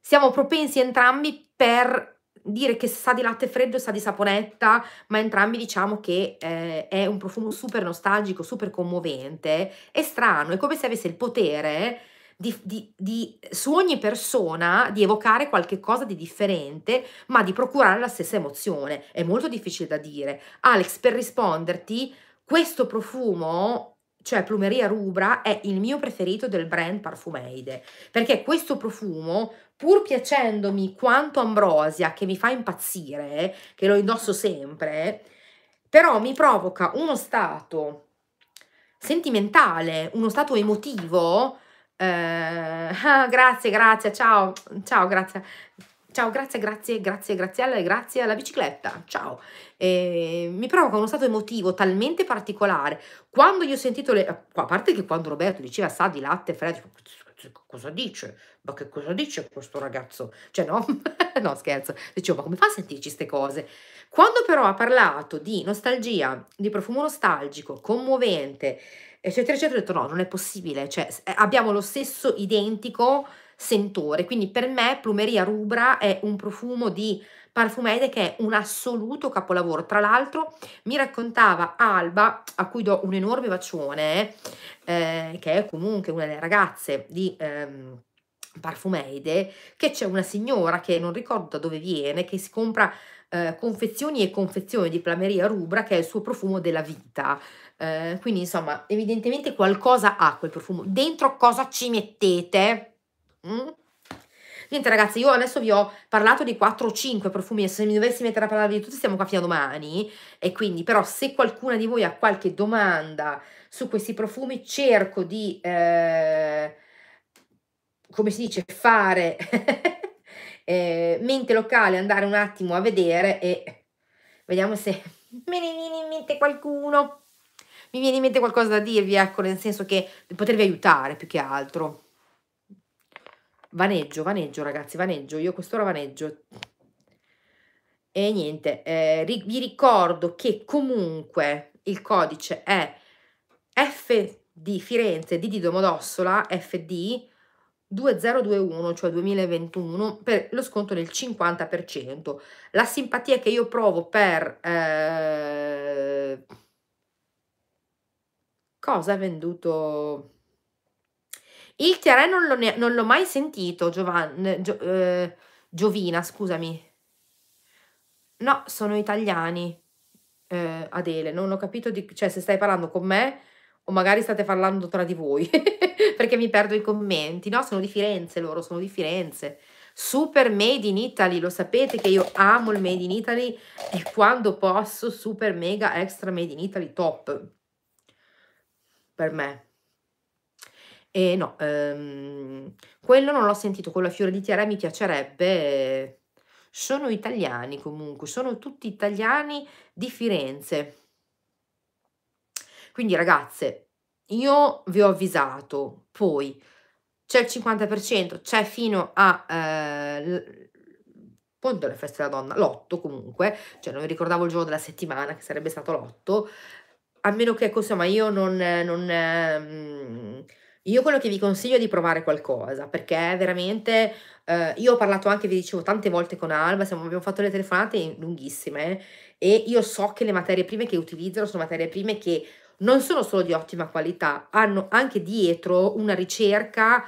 Siamo propensi entrambi per dire che sa di latte freddo e sa di saponetta, ma entrambi diciamo che eh, è un profumo super nostalgico, super commovente, è strano, è come se avesse il potere di, di, di, su ogni persona di evocare qualche cosa di differente, ma di procurare la stessa emozione. È molto difficile da dire. Alex, per risponderti, questo profumo cioè Plumeria Rubra, è il mio preferito del brand Parfumeide, perché questo profumo, pur piacendomi quanto Ambrosia, che mi fa impazzire, che lo indosso sempre, però mi provoca uno stato sentimentale, uno stato emotivo. Eh, ah, grazie, grazie, ciao, ciao, grazie. Ciao, grazie, grazie, grazie, Graziella e grazie alla bicicletta. Ciao. E mi provoca uno stato emotivo talmente particolare. Quando io ho sentito le... A parte che quando Roberto diceva sa di latte freddo, cosa dice? Ma che cosa dice questo ragazzo? Cioè no, no scherzo. Dicevo, ma come fa a sentirci queste cose? Quando però ha parlato di nostalgia, di profumo nostalgico, commovente, eccetera, eccetera, ho detto no, non è possibile. Cioè abbiamo lo stesso identico sentore. Quindi per me Plumeria Rubra è un profumo di Parfumede che è un assoluto capolavoro. Tra l'altro mi raccontava Alba, a cui do un enorme bacione, eh, che è comunque una delle ragazze di... Ehm, Parfumeide, che c'è una signora che non ricordo da dove viene, che si compra eh, confezioni e confezioni di Plameria Rubra, che è il suo profumo della vita. Eh, quindi, insomma, evidentemente qualcosa ha quel profumo. Dentro cosa ci mettete? Mm? Niente ragazzi, io adesso vi ho parlato di 4 o 5 profumi, se mi dovessi mettere a parlare di tutti siamo qua fino a domani, e quindi però se qualcuna di voi ha qualche domanda su questi profumi cerco di, eh, come si dice, fare eh, mente locale, andare un attimo a vedere e vediamo se me ne viene in mente qualcuno, mi viene in mente qualcosa da dirvi, ecco, nel senso che potervi aiutare più che altro. Vaneggio, vaneggio ragazzi, vaneggio, io quest'ora vaneggio. E niente, eh, ri vi ricordo che comunque il codice è F di Firenze, D di Domodossola, FD 2021, cioè 2021, per lo sconto del 50%. La simpatia che io provo per... Eh, cosa ha venduto il tiarè non, l'ho, non l'ho mai sentito, Giovanna, Gio- eh, Giovina, scusami. No, sono italiani, eh, Adele, non ho capito, di- cioè se stai parlando con me o magari state parlando tra di voi, perché mi perdo i commenti. No, sono di Firenze loro, sono di Firenze. Super Made in Italy, lo sapete che io amo il Made in Italy e quando posso, super mega extra Made in Italy, top. Per me. E no, ehm, quello non l'ho sentito, quello a fiore di tiara mi piacerebbe. Sono italiani comunque, sono tutti italiani di Firenze. Quindi ragazze, io vi ho avvisato, poi c'è il 50%, c'è fino a... Eh, appunto le feste della donna, l'otto comunque, cioè non mi ricordavo il giorno della settimana che sarebbe stato l'otto, a meno che, insomma, io non, non ehm, io quello che vi consiglio è di provare qualcosa, perché veramente eh, io ho parlato anche, vi dicevo, tante volte con Alba, siamo, abbiamo fatto le telefonate lunghissime e io so che le materie prime che utilizzano sono materie prime che non sono solo di ottima qualità, hanno anche dietro una ricerca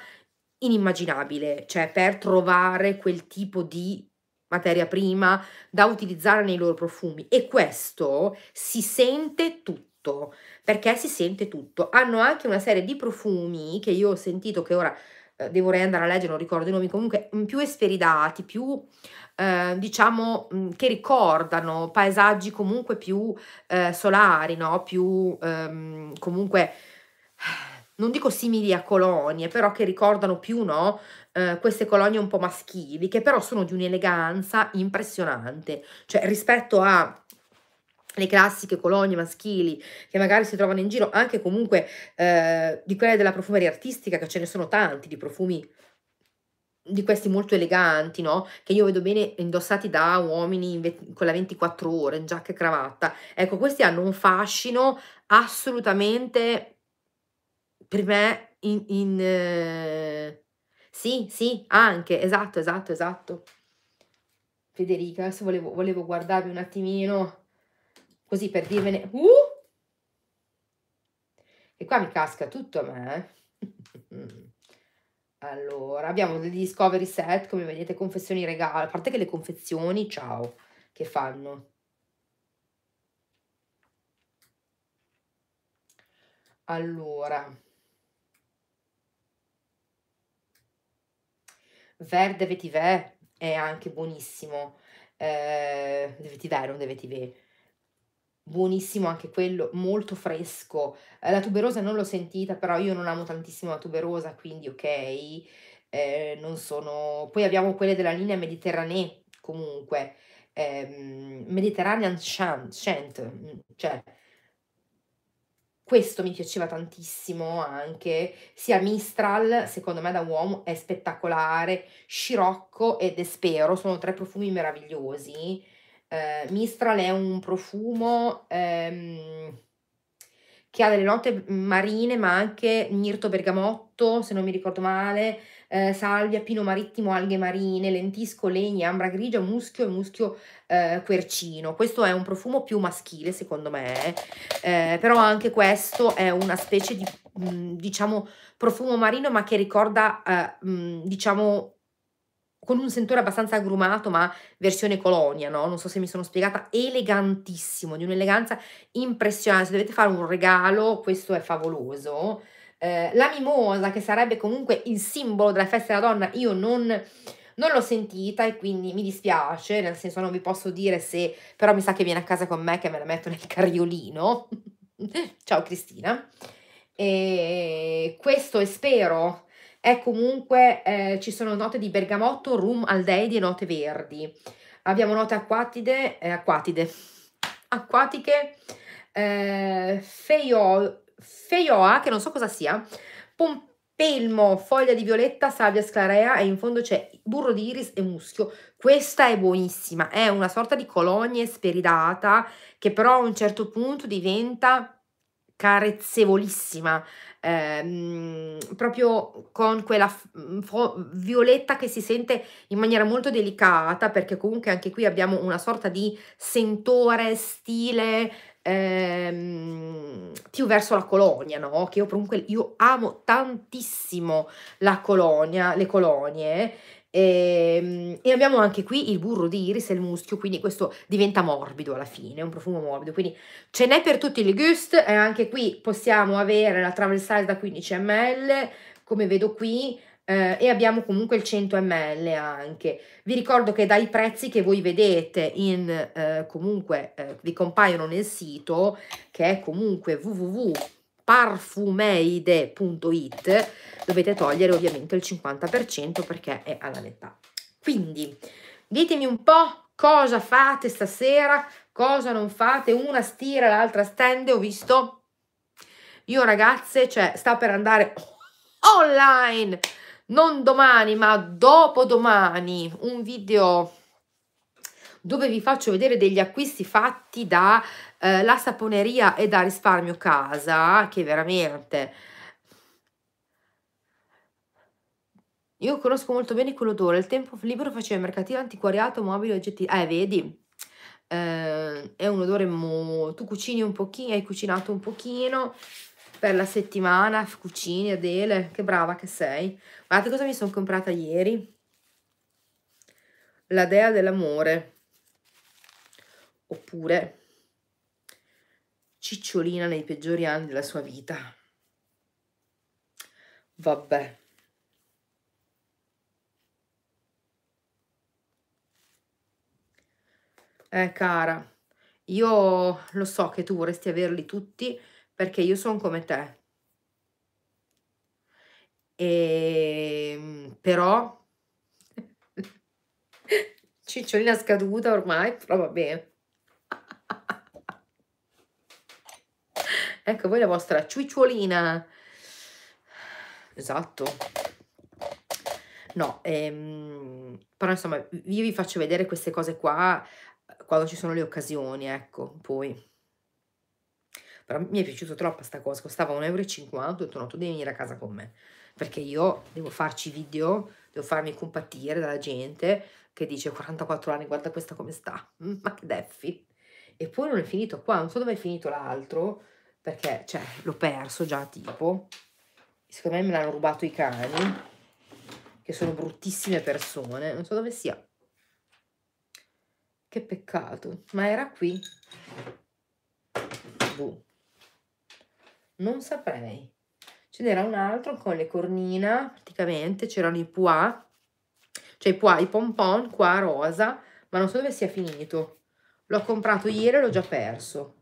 inimmaginabile, cioè per trovare quel tipo di materia prima da utilizzare nei loro profumi e questo si sente tutto tutto, perché si sente tutto. Hanno anche una serie di profumi che io ho sentito che ora eh, devo andare a leggere, non ricordo i nomi, comunque mm, più esperidati, più eh, diciamo mm, che ricordano paesaggi comunque più eh, solari, no? più ehm, comunque non dico simili a colonie, però che ricordano più no, eh, queste colonie un po' maschili, che però sono di un'eleganza impressionante, cioè rispetto a le classiche colonie maschili che magari si trovano in giro, anche comunque eh, di quelle della profumeria artistica, che ce ne sono tanti di profumi di questi molto eleganti, no? Che io vedo bene indossati da uomini con la 24 ore, in giacca e cravatta. Ecco, questi hanno un fascino assolutamente per me in, in eh... sì, sì, anche, esatto, esatto, esatto. Federica, adesso volevo, volevo guardarvi un attimino Così per dirvene... Uh! E qua mi casca tutto a me. Eh. allora, abbiamo dei discovery set, come vedete, confezioni regalo. A parte che le confezioni, ciao, che fanno. Allora... Verde vetivè è anche buonissimo. Eh, deve ti vetivè buonissimo anche quello, molto fresco. Eh, la tuberosa non l'ho sentita, però io non amo tantissimo la tuberosa, quindi ok, eh, non sono... Poi abbiamo quelle della linea Mediterranee, comunque, eh, Mediterranean Chant, Shant, mm, cioè... Questo mi piaceva tantissimo anche, sia Mistral, secondo me da uomo è spettacolare, Scirocco ed Espero, sono tre profumi meravigliosi, eh, Mistral è un profumo ehm, che ha delle note marine, ma anche mirto bergamotto, se non mi ricordo male, eh, salvia, pino marittimo, alghe marine, lentisco, legna, ambra grigia, muschio e muschio eh, quercino. Questo è un profumo più maschile, secondo me, eh, però anche questo è una specie di, mh, mm, diciamo, profumo marino, ma che ricorda, mh, eh, mm, diciamo, con un sentore abbastanza agrumato, ma versione colonia, no? Non so se mi sono spiegata, elegantissimo, di un'eleganza impressionante. Se dovete fare un regalo, questo è favoloso. Eh, la mimosa, che sarebbe comunque il simbolo della festa della donna, io non, non l'ho sentita e quindi mi dispiace, nel senso non vi posso dire se, però mi sa che viene a casa con me che me la metto nel carriolino. Ciao Cristina. E questo e spero è comunque, eh, ci sono note di bergamotto, rum, aldeidi e note verdi. Abbiamo note acquatide, eh, acquatide, acquatiche, eh, feioa, che non so cosa sia, pompelmo, foglia di violetta, salvia sclarea e in fondo c'è burro di iris e muschio. Questa è buonissima, è una sorta di colonia speridata che però a un certo punto diventa carezzevolissima, ehm, proprio con quella mm, violetta che si sente in maniera molto delicata, perché comunque anche qui abbiamo una sorta di sentore, stile ehm, più verso la colonia, no? Che io comunque io amo tantissimo la colonia, le colonie e, ehm, e, abbiamo anche qui il burro di iris e il muschio, quindi questo diventa morbido alla fine, è un profumo morbido, quindi ce n'è per tutti i gust, e anche qui possiamo avere la travel size da 15 ml, come vedo qui, eh, e abbiamo comunque il 100 ml anche. Vi ricordo che dai prezzi che voi vedete in, eh, comunque eh, vi compaiono nel sito, che è comunque www parfumeide.it dovete togliere ovviamente il 50% perché è alla metà. Quindi ditemi un po' cosa fate stasera, cosa non fate, una stira, l'altra stende, ho visto. Io ragazze, cioè, sta per andare online, non domani, ma dopodomani, un video dove vi faccio vedere degli acquisti fatti da eh, la saponeria è da risparmio casa che veramente io conosco molto bene quell'odore il tempo libero facevo mercatino antiquariato mobile oggetti eh vedi eh, è un odore mo... tu cucini un pochino hai cucinato un pochino per la settimana cucini Adele che brava che sei guardate cosa mi sono comprata ieri la dea dell'amore oppure cicciolina nei peggiori anni della sua vita. Vabbè. Eh cara, io lo so che tu vorresti averli tutti perché io sono come te. E, ehm, però cicciolina scaduta ormai, però va bene. Ecco voi la vostra cicciolina. Esatto. No, ehm, però insomma, io vi faccio vedere queste cose qua quando ci sono le occasioni, ecco, poi. Però mi è piaciuta troppo sta cosa, costava 1,50 euro, ho detto no, tu devi venire a casa con me, perché io devo farci video, devo farmi compatire dalla gente che dice 44 anni, guarda questa come sta, mm, ma che deffi. E poi non è finito qua, non so dove è finito l'altro, perché cioè, l'ho perso già tipo. Secondo me me l'hanno rubato i cani, che sono bruttissime persone. Non so dove sia. Che peccato. Ma era qui? Boh. Non saprei. Ce n'era un altro con le cornina, praticamente. C'erano i pois. Cioè i pois, i pompon, qua rosa. Ma non so dove sia finito. L'ho comprato ieri e l'ho già perso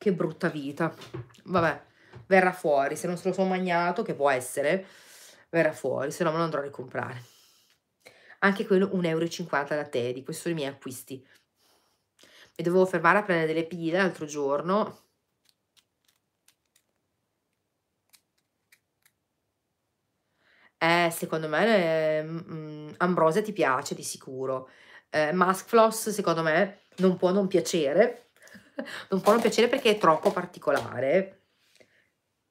che brutta vita. Vabbè, verrà fuori, se non se lo sono magnato, che può essere, verrà fuori, se no me lo andrò a ricomprare. Anche quello 1,50 euro da te, di questo i miei acquisti. Mi dovevo fermare a prendere delle pile l'altro giorno, Eh, secondo me eh, mm, mm, Ambrosia ti piace di sicuro. Eh, Mask Floss, secondo me, non può non piacere non può non piacere perché è troppo particolare.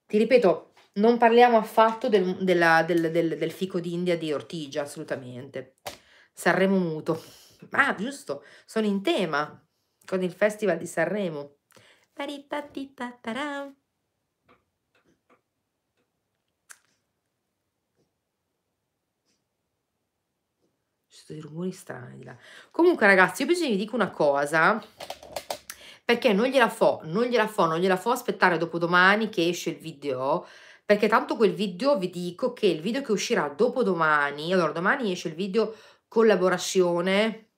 Ti ripeto, non parliamo affatto del, della, del, del, del fico d'India di Ortigia, assolutamente. Sanremo muto. Ah, giusto, sono in tema con il Festival di Sanremo. Ci sono dei rumori strani là. Comunque, ragazzi, io invece vi dico una cosa perché non gliela fo, non gliela fo, non gliela fo aspettare dopo domani che esce il video, perché tanto quel video vi dico che il video che uscirà dopo domani, allora domani esce il video collaborazione,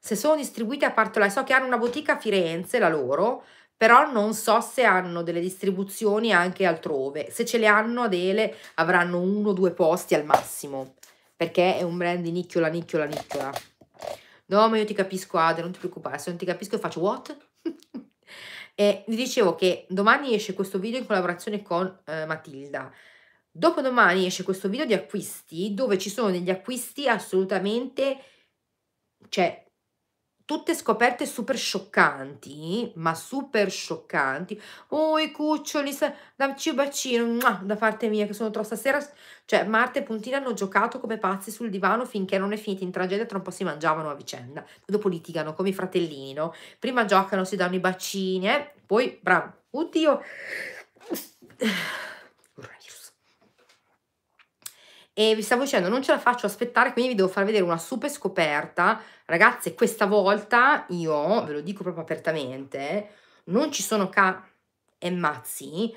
se sono distribuite a parte la, so che hanno una botica a Firenze, la loro, però non so se hanno delle distribuzioni anche altrove, se ce le hanno Adele avranno uno o due posti al massimo, perché è un brand di nicchiola, nicchiola, nicchiola no ma io ti capisco Ada, non ti preoccupare, se non ti capisco faccio what? e vi dicevo che domani esce questo video in collaborazione con eh, Matilda, dopodomani esce questo video di acquisti dove ci sono degli acquisti assolutamente, cioè tutte scoperte super scioccanti, ma super scioccanti. Oh, i cuccioli, dammi un bacino, da parte mia che sono troppo stasera. Cioè, Marta e Puntina hanno giocato come pazzi sul divano finché non è finita in tragedia, tra un po' si mangiavano a vicenda. dopo litigano come i fratellino. Prima giocano, si danno i bacini, eh? Poi, bravo. Oddio e vi stavo dicendo non ce la faccio aspettare quindi vi devo far vedere una super scoperta ragazze questa volta io ve lo dico proprio apertamente non ci sono ca e mazzi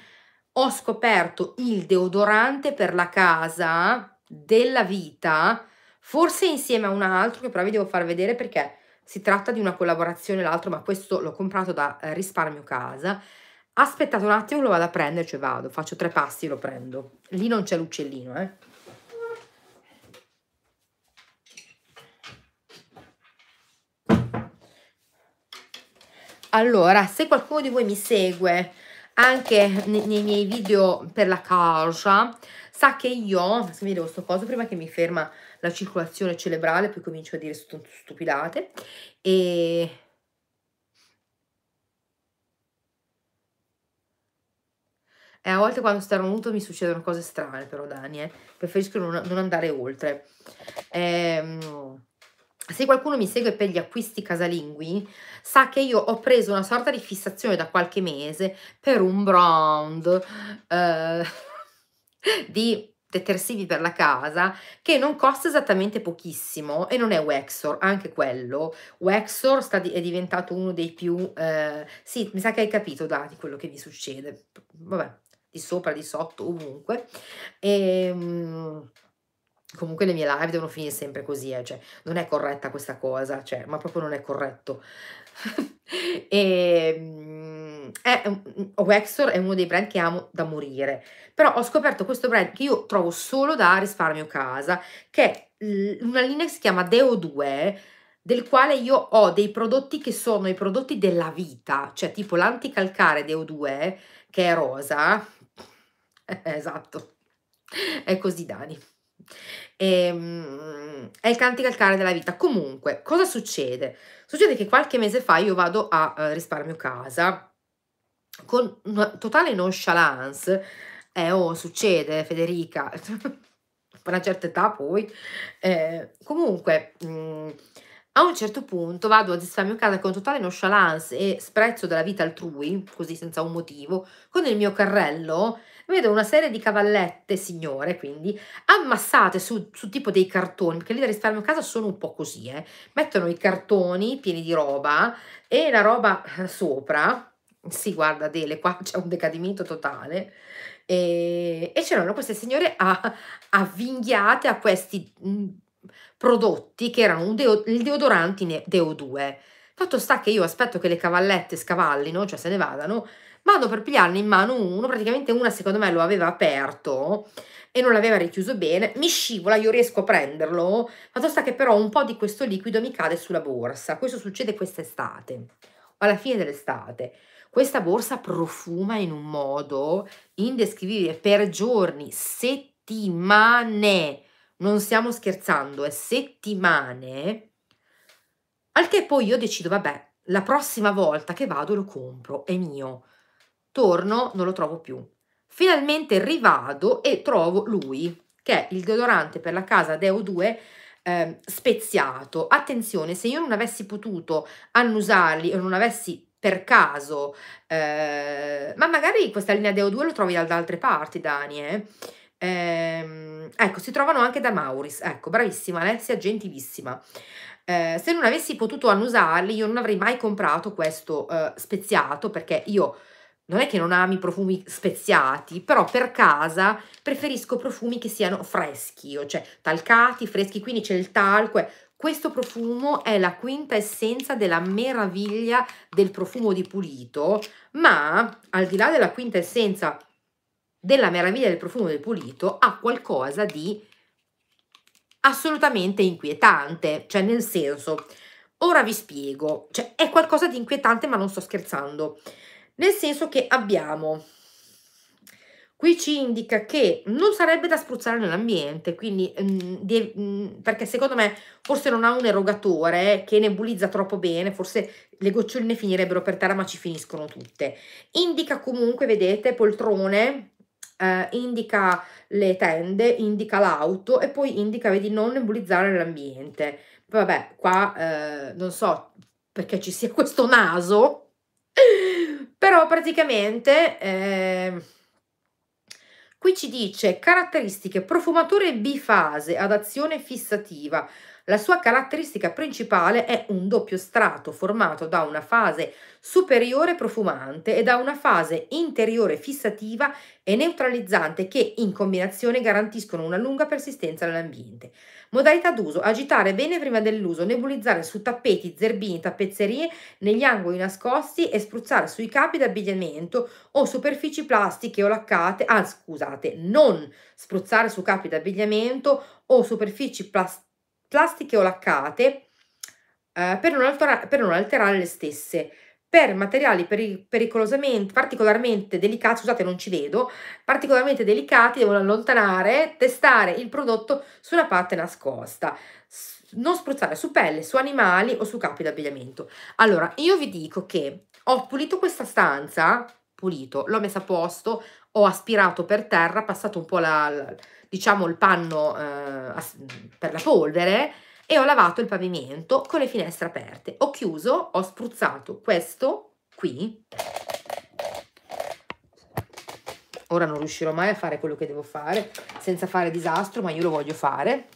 ho scoperto il deodorante per la casa della vita forse insieme a un altro che però vi devo far vedere perché si tratta di una collaborazione l'altro ma questo l'ho comprato da eh, risparmio casa aspettate un attimo lo vado a prendere cioè vado faccio tre passi lo prendo lì non c'è l'uccellino eh Allora, se qualcuno di voi mi segue anche nei, nei miei video per la causa, sa che io, se mi devo sto coso, prima che mi ferma la circolazione cerebrale, poi comincio a dire stu stupidate, e... E a volte quando starò muto mi succedono cose strane però, Dani, eh. Preferisco non, non andare oltre. Ehm se qualcuno mi segue per gli acquisti casalingui, sa che io ho preso una sorta di fissazione da qualche mese per un brand eh, di detersivi per la casa che non costa esattamente pochissimo e non è Wexor, anche quello. Wexor sta di, è diventato uno dei più... Eh, sì, mi sa che hai capito da di quello che mi succede. Vabbè, di sopra, di sotto, ovunque. E ehm, Comunque le mie live devono finire sempre così, eh, cioè, non è corretta questa cosa, cioè, ma proprio non è corretto. e, ehm, è, mm, Wexor è uno dei brand che amo da morire, però ho scoperto questo brand che io trovo solo da risparmio casa, che è una linea che si chiama Deo2, del quale io ho dei prodotti che sono i prodotti della vita, cioè tipo l'anticalcare Deo2, che è rosa, esatto, è così Dani. E, ehm, è il canticalcare della vita. Comunque, cosa succede? Succede che qualche mese fa io vado a uh, risparmio casa con una totale nonchalance. Eh, oh, succede, Federica, una certa età poi. Eh, comunque, mh, mm, a un certo punto vado a disfarmi casa con totale nonchalance e sprezzo della vita altrui, così senza un motivo, con il mio carrello vedo una serie di cavallette, signore, quindi, ammassate su, su tipo dei cartoni, perché lì da risparmio a casa sono un po' così, eh. Mettono i cartoni pieni di roba e la roba eh, sopra, si sì, guarda Adele, qua c'è un decadimento totale, e, e c'erano queste signore avvinghiate a, questi mh, mm, prodotti che erano deo, il deodorante in Deo 2. Fatto sta che io aspetto che le cavallette scavallino, cioè se ne vadano, Vado per pigliarne in mano uno, praticamente una secondo me lo aveva aperto e non l'aveva richiuso bene, mi scivola, io riesco a prenderlo, fatto sta che però un po' di questo liquido mi cade sulla borsa. Questo succede quest'estate, alla fine dell'estate. Questa borsa profuma in un modo indescrivibile per giorni, settimane. Non stiamo scherzando, è eh, settimane. Al che poi io decido, vabbè, la prossima volta che vado lo compro, è mio torno, non lo trovo più. Finalmente rivado e trovo lui, che è il deodorante per la casa Deo 2 ehm, speziato. Attenzione, se io non avessi potuto annusarli o non avessi per caso, eh, ma magari questa linea Deo 2 lo trovi da, altre parti, Dani, eh? Eh, ecco, si trovano anche da Mauris. Ecco, bravissima Alessia, gentilissima. Eh, se non avessi potuto annusarli, io non avrei mai comprato questo eh, speziato perché io non è che non ami profumi speziati, però per casa preferisco profumi che siano freschi, cioè talcati, freschi, quindi c'è il talco. Questo profumo è la quinta essenza della meraviglia del profumo di pulito, ma al di là della quinta essenza della meraviglia del profumo di pulito, ha qualcosa di assolutamente inquietante, cioè nel senso, ora vi spiego, cioè è qualcosa di inquietante ma non sto scherzando nel senso che abbiamo Qui ci indica che non sarebbe da spruzzare nell'ambiente, quindi mh, mm, di, mh, mm, perché secondo me forse non ha un erogatore che nebulizza troppo bene, forse le goccioline finirebbero per terra ma ci finiscono tutte. Indica comunque, vedete, poltrone, eh, indica le tende, indica l'auto e poi indica, vedi, non nebulizzare nell'ambiente. Vabbè, qua eh, non so perché ci sia questo naso però praticamente eh, qui ci dice caratteristiche profumatore bifase ad azione fissativa, la sua caratteristica principale è un doppio strato formato da una fase superiore profumante e da una fase interiore fissativa e neutralizzante che in combinazione garantiscono una lunga persistenza nell'ambiente. Modalità d'uso: agitare bene prima dell'uso, nebulizzare su tappeti, zerbini, tappezzerie, negli angoli nascosti e spruzzare sui capi d'abbigliamento o superfici plastiche o laccate. Ah, scusate, non spruzzare su capi d'abbigliamento o superfici plastiche plastiche o laccate eh, per, non alter- per, non alterare le stesse. Per materiali peri- pericolosamente, particolarmente delicati, scusate non ci vedo, particolarmente delicati devono allontanare, testare il prodotto su una parte nascosta. non spruzzare su pelle, su animali o su capi d'abbigliamento. Allora, io vi dico che ho pulito questa stanza, pulito, l'ho messa a posto, ho aspirato per terra, passato un po' la, la diciamo il panno eh, per la polvere e ho lavato il pavimento con le finestre aperte. Ho chiuso, ho spruzzato questo qui. Ora non riuscirò mai a fare quello che devo fare senza fare disastro, ma io lo voglio fare.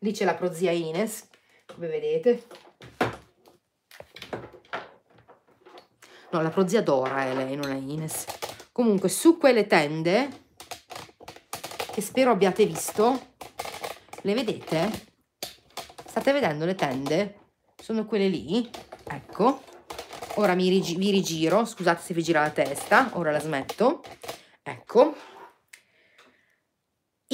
Lì c'è la prozia Ines, come vedete. No, la prozia Dora è lei, non è Ines comunque su quelle tende che spero abbiate visto le vedete state vedendo le tende sono quelle lì ecco ora mi rig rigiro scusate se vi gira la testa ora la smetto ecco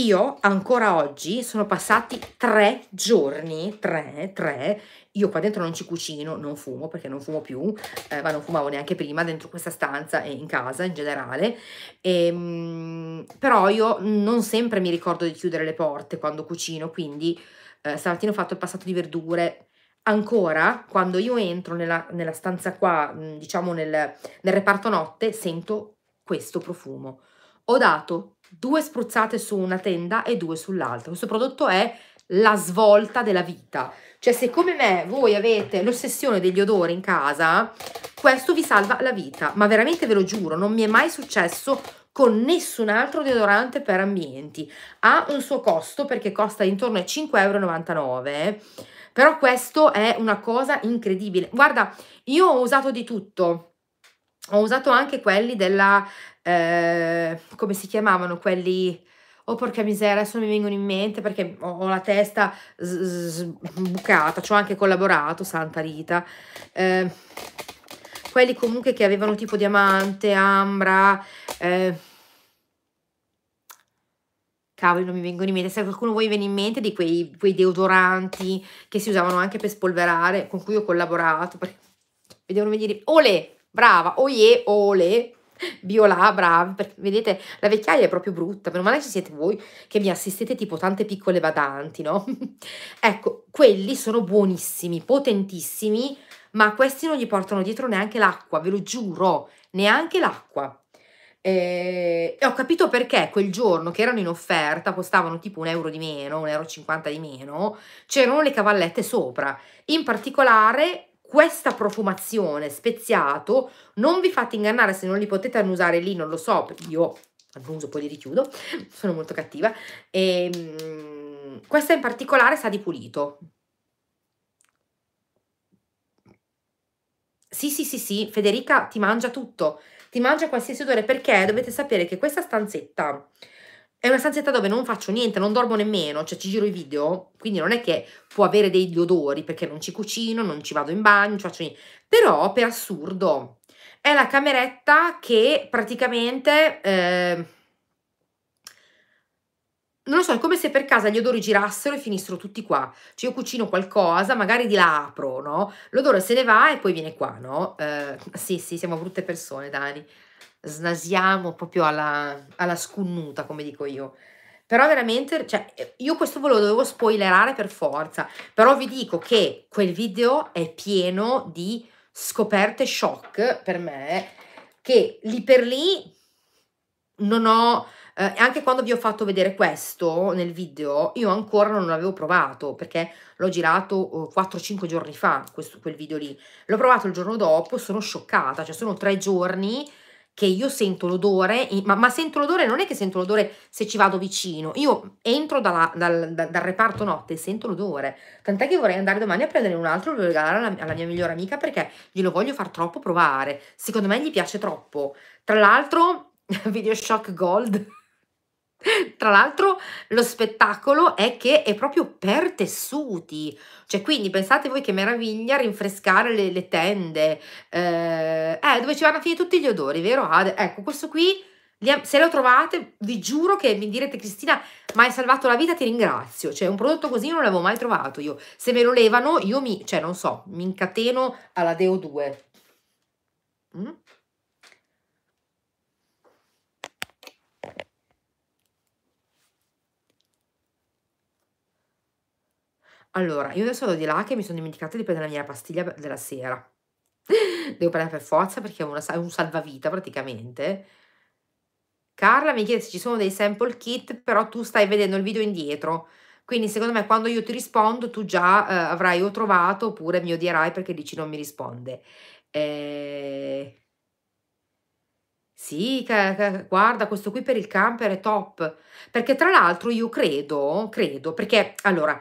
io ancora oggi sono passati tre giorni, tre, tre, io qua dentro non ci cucino, non fumo perché non fumo più, eh, ma non fumavo neanche prima dentro questa stanza e in casa in generale, e, ehm, però io non sempre mi ricordo di chiudere le porte quando cucino, quindi eh, stamattina ho fatto il passato di verdure, ancora quando io entro nella, nella stanza qua, mm, diciamo nel, nel reparto notte, sento questo profumo. Ho dato due spruzzate su una tenda e due sull'altra. Questo prodotto è la svolta della vita. Cioè se come me voi avete l'ossessione degli odori in casa, questo vi salva la vita. Ma veramente ve lo giuro, non mi è mai successo con nessun altro deodorante per ambienti. Ha un suo costo perché costa intorno ai 5,99 euro. Però questo è una cosa incredibile. Guarda, io ho usato di tutto ho usato anche quelli della, eh, come si chiamavano quelli... Oh porca miseria, adesso mi vengono in mente perché ho, ho la testa sbucata, ci ho anche collaborato, santa Rita. Eh, quelli comunque che avevano tipo diamante, ambra, eh, cavoli non mi vengono in mente, se qualcuno vuoi viene in mente di quei, quei, deodoranti che si usavano anche per spolverare, con cui ho collaborato, perché mi devono venire, ole! brava, oie, ole, viola, brava, vedete la vecchiaia è proprio brutta, meno male ci siete voi che mi assistete tipo tante piccole badanti, no? ecco, quelli sono buonissimi, potentissimi, ma questi non gli portano dietro neanche l'acqua, ve lo giuro, neanche l'acqua. Eh, e ho capito perché quel giorno che erano in offerta costavano tipo un euro di meno, un euro e cinquanta di meno, c'erano le cavallette sopra. In particolare questa profumazione speziato, non vi fate ingannare se non li potete annusare lì, non lo so, io annuso poi li richiudo, sono molto cattiva, e, ehm, questa in particolare sa di pulito. Sì, sì, sì, sì, Federica ti mangia tutto, ti mangia qualsiasi odore perché dovete sapere che questa stanzetta è una stanzetta dove non faccio niente, non dormo nemmeno, cioè ci giro i video, quindi non è che può avere degli odori perché non ci cucino, non ci vado in bagno, non faccio niente. Però per assurdo è la cameretta che praticamente eh, non lo so, è come se per casa gli odori girassero e finissero tutti qua. Cioè io cucino qualcosa, magari di là apro, no? L'odore se ne va e poi viene qua, no? Eh, sì, sì, siamo brutte persone, Dani snasiamo proprio alla, alla scunnuta, come dico io. Però veramente, cioè, io questo ve lo dovevo spoilerare per forza, però vi dico che quel video è pieno di scoperte shock per me, che lì per lì non ho, eh, anche quando vi ho fatto vedere questo nel video, io ancora non l'avevo provato perché l'ho girato 4-5 giorni fa, questo, quel video lì. L'ho provato il giorno dopo, sono scioccata, cioè sono tre giorni che io sento l'odore, ma, ma, sento l'odore non è che sento l'odore se ci vado vicino, io entro dalla, dal, dal, dal, reparto notte e sento l'odore, tant'è che vorrei andare domani a prendere un altro e lo regalare alla, alla, mia migliore amica perché glielo voglio far troppo provare, secondo me gli piace troppo, tra l'altro Video Shock Gold tra l'altro lo spettacolo è che è proprio per tessuti, cioè quindi pensate voi che meraviglia rinfrescare le, le tende, eh, eh, dove ci vanno a finire tutti gli odori, vero Ade? Ecco, questo qui, se lo trovate, vi giuro che mi direte Cristina, ma hai salvato la vita, ti ringrazio, cioè un prodotto così non l'avevo mai trovato io, se me lo levano io mi, cioè non so, mi incateno alla Deo 2. Mm? Allora, io adesso vado di là che mi sono dimenticata di prendere la mia pastiglia della sera. Devo prendere per forza perché è, una, è un salvavita praticamente. Carla mi chiede se ci sono dei sample kit, però tu stai vedendo il video indietro. Quindi secondo me quando io ti rispondo tu già eh, avrai o trovato oppure mi odierai perché dici non mi risponde. Eh... Sì, guarda, questo qui per il camper è top. Perché tra l'altro io credo, credo, perché allora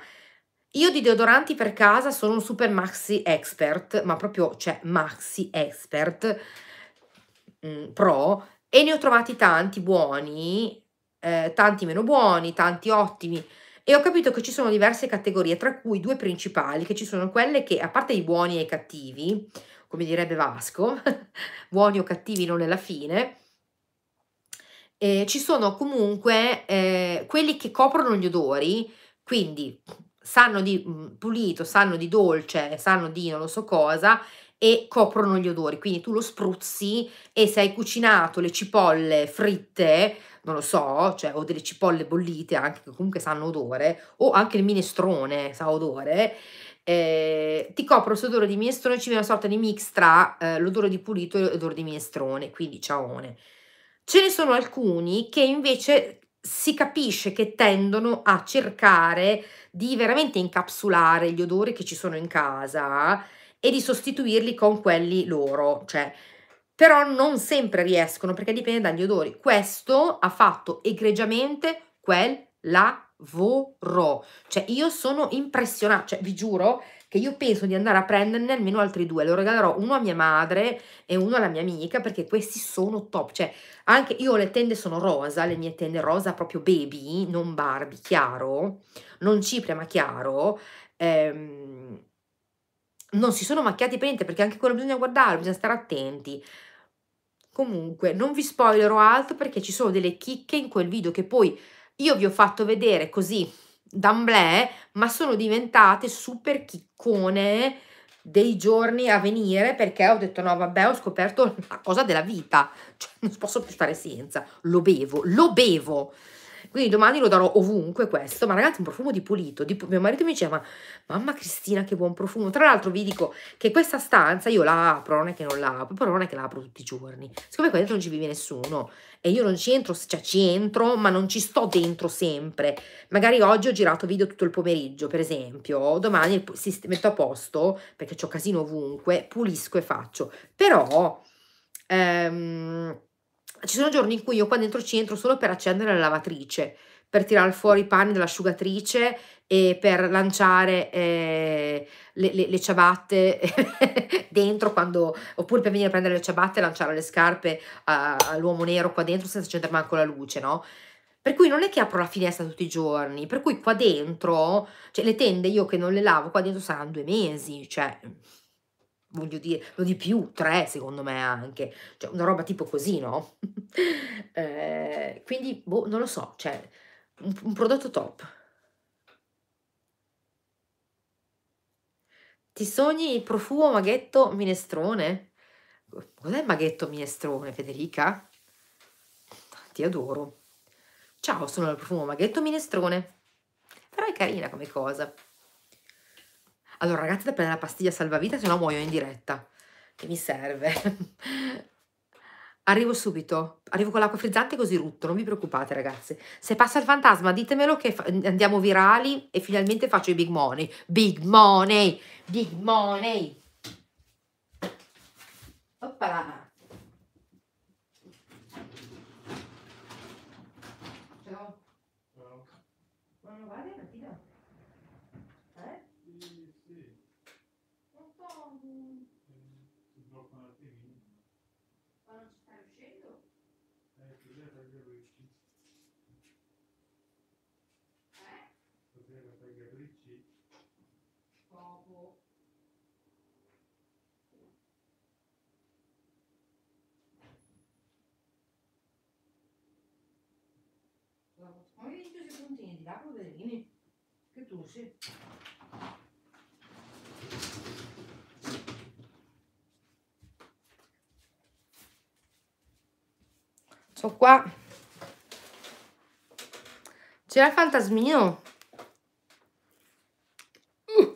io di deodoranti per casa sono un super maxi expert, ma proprio, cioè, maxi expert mh, mm, pro, e ne ho trovati tanti buoni, eh, tanti meno buoni, tanti ottimi, e ho capito che ci sono diverse categorie, tra cui due principali, che ci sono quelle che, a parte i buoni e i cattivi, come direbbe Vasco, buoni o cattivi non è la fine, eh, ci sono comunque eh, quelli che coprono gli odori, quindi sanno di mm, pulito, sanno di dolce, sanno di non lo so cosa e coprono gli odori, quindi tu lo spruzzi e se hai cucinato le cipolle fritte, non lo so, cioè, o delle cipolle bollite anche che comunque sanno odore, o anche il minestrone sa odore, eh, ti copro questo odore di minestrone, ci viene una sorta di mix tra eh, l'odore di pulito e l'odore di minestrone, quindi ciaone. Ce ne sono alcuni che invece si capisce che tendono a cercare di veramente incapsulare gli odori che ci sono in casa e di sostituirli con quelli loro, cioè però non sempre riescono perché dipende dagli odori. Questo ha fatto egregiamente quel lavoro. Cioè io sono impressionata, cioè vi giuro che io penso di andare a prenderne almeno altri due. Lo regalerò uno a mia madre e uno alla mia amica perché questi sono top. Cioè, anche io le tende sono rosa, le mie tende rosa proprio baby, non Barbie, chiaro, non cipria ma chiaro. Ehm, non si sono macchiati per niente perché anche quello bisogna guardarlo, bisogna stare attenti. Comunque, non vi spoilerò altro perché ci sono delle chicche in quel video che poi io vi ho fatto vedere così d'amblè, ma sono diventate super chiccone dei giorni a venire perché ho detto no vabbè ho scoperto la cosa della vita, cioè non posso più stare senza, lo bevo, lo bevo. Quindi domani lo darò ovunque questo, ma ragazzi un profumo di pulito, di pu mio marito mi diceva mamma Cristina che buon profumo, tra l'altro vi dico che questa stanza io la apro, non è che non la apro, però non è che la apro tutti i giorni, siccome qua dentro non ci vive nessuno e io non ci entro, cioè ci entro ma non ci sto dentro sempre, magari oggi ho girato video tutto il pomeriggio per esempio, domani metto a posto perché c'ho casino ovunque, pulisco e faccio, però... Ehm, ci sono giorni in cui io qua dentro ci entro solo per accendere la lavatrice, per tirare fuori i panni dall'asciugatrice e per lanciare eh, le, le, le, ciabatte dentro quando, oppure per venire a prendere le ciabatte e lanciare le scarpe all'uomo nero qua dentro senza accendere manco la luce, no? Per cui non è che apro la finestra tutti i giorni, per cui qua dentro, cioè le tende io che non le lavo, qua dentro saranno due mesi, cioè voglio dire, lo di più, tre secondo me anche, cioè una roba tipo così, no? eh, quindi, boh, non lo so, cioè, un, un prodotto top. Ti sogni il profumo maghetto minestrone? Cos'è il maghetto minestrone, Federica? Ti adoro. Ciao, sono il profumo maghetto minestrone. Però è carina come cosa. Allora ragazzi da prendere la pastiglia salvavita, se no muoio in diretta. Che mi serve? Arrivo subito, arrivo con l'acqua frizzante così rutto, non vi preoccupate ragazzi. Se passa il fantasma ditemelo che andiamo virali e finalmente faccio i big money. Big money, big money. Oppala. Guarda, come hai visto puntini di là, poverini? Che tu sei. Sono qua. C'era il fantasmino. Mm.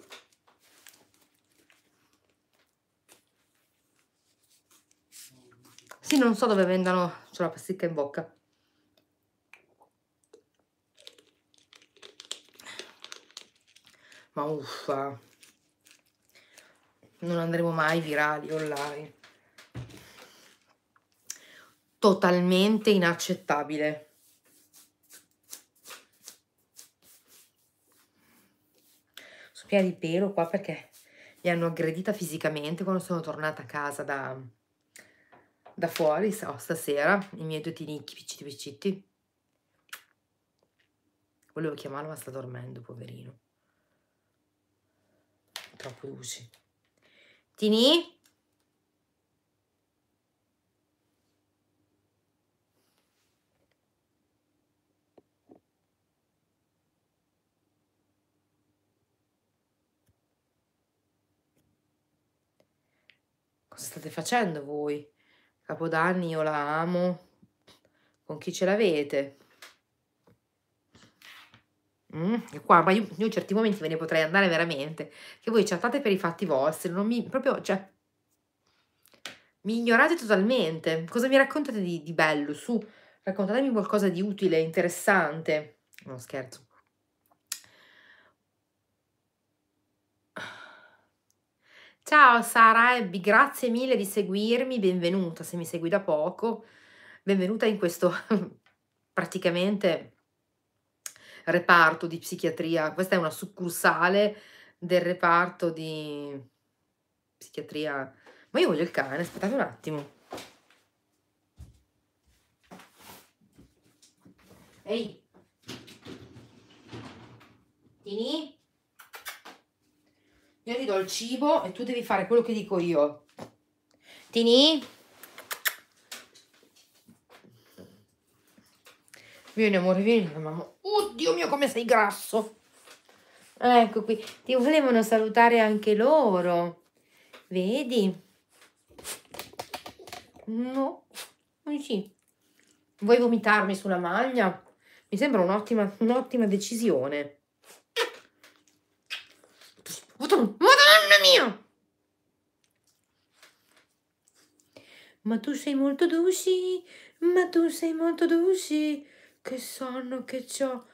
Sì, non so dove vendano, c'ho la pasticca in bocca. Ma uffa. Non andremo mai virali online. Totalmente inaccettabile. Sono piena di pelo qua perché mi hanno aggredita fisicamente quando sono tornata a casa da, da fuori so, stasera, i miei due tinicchi piccitti piccitti Volevo chiamarlo ma sta dormendo, poverino. Capusi. Tini? Cosa state facendo voi? Capodanni io la amo. Con chi ce l'avete? Mm, qua, ma io, io in certi momenti ve ne potrei andare veramente. Che voi chattate per i fatti vostri, non mi proprio, cioè, mi ignorate totalmente. Cosa mi raccontate di, di bello? Su, raccontatemi qualcosa di utile, interessante. Non scherzo. Ciao Sara Abby, grazie mille di seguirmi, benvenuta se mi segui da poco, benvenuta in questo praticamente reparto di psichiatria, questa è una succursale del reparto di psichiatria. Ma io voglio il cane, aspettate un attimo. Ehi. Tini. Io ti do il cibo e tu devi fare quello che dico io. Tini. Vieni amore, vieni mamma. Oddio mio come sei grasso. Ecco qui, ti volevano salutare anche loro. Vedi? No, sì. Vuoi vomitarmi sulla maglia? Mi sembra un'ottima, un'ottima decisione. Madonna mia! Ma tu sei molto dolce, ma tu sei molto dolce. Che sonno che ho.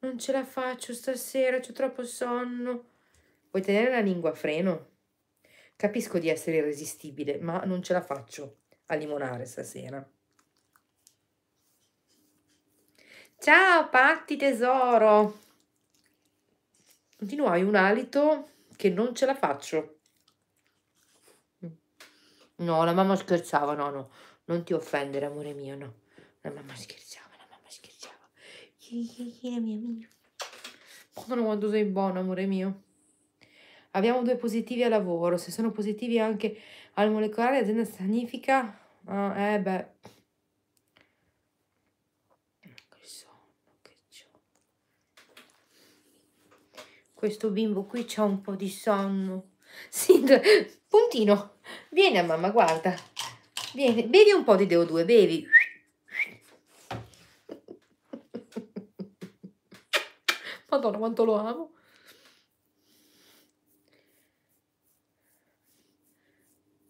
Non ce la faccio stasera, ho troppo sonno. Vuoi tenere la lingua a freno? Capisco di essere irresistibile, ma non ce la faccio a limonare stasera. Ciao Patti tesoro! Continua, hai un alito che non ce la faccio. No, la mamma scherzava, no, no. Non ti offendere, amore mio, no. La mamma scherzava. Povero quanto sei buono, amore mio. Abbiamo due positivi a lavoro. Se sono positivi anche al molecolare, l'azienda sanifica... Ah, eh beh... Questo bimbo qui c'ha un po' di sonno. Sì, puntino. Vieni a mamma, guarda. Vieni, bevi un po' di DO2, bevi. Madonna, quanto lo amo.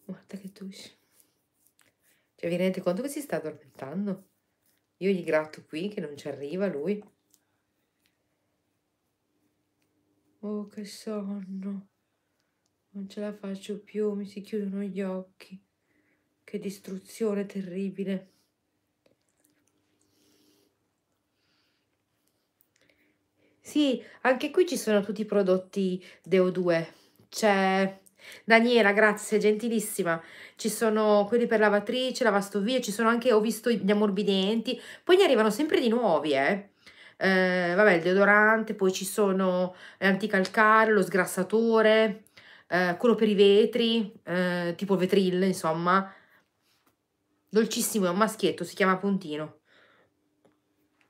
Guarda che douche. Cioè, vi rendete conto che si sta addormentando? Io gli gratto qui che non ci arriva lui. Oh, che sonno. Non ce la faccio più, mi si chiudono gli occhi. Che distruzione terribile. Sì, anche qui ci sono tutti i prodotti DO2. C'è Daniela, grazie, gentilissima. Ci sono quelli per lavatrice, lavastovie, ci sono anche, ho visto gli ammorbidenti. Poi ne arrivano sempre di nuovi, eh. Eh, vabbè, il deodorante, poi ci sono l'anticalcare, lo sgrassatore, eh, quello per i vetri, eh, tipo vetrille, insomma. Dolcissimo, è un maschietto, si chiama Puntino.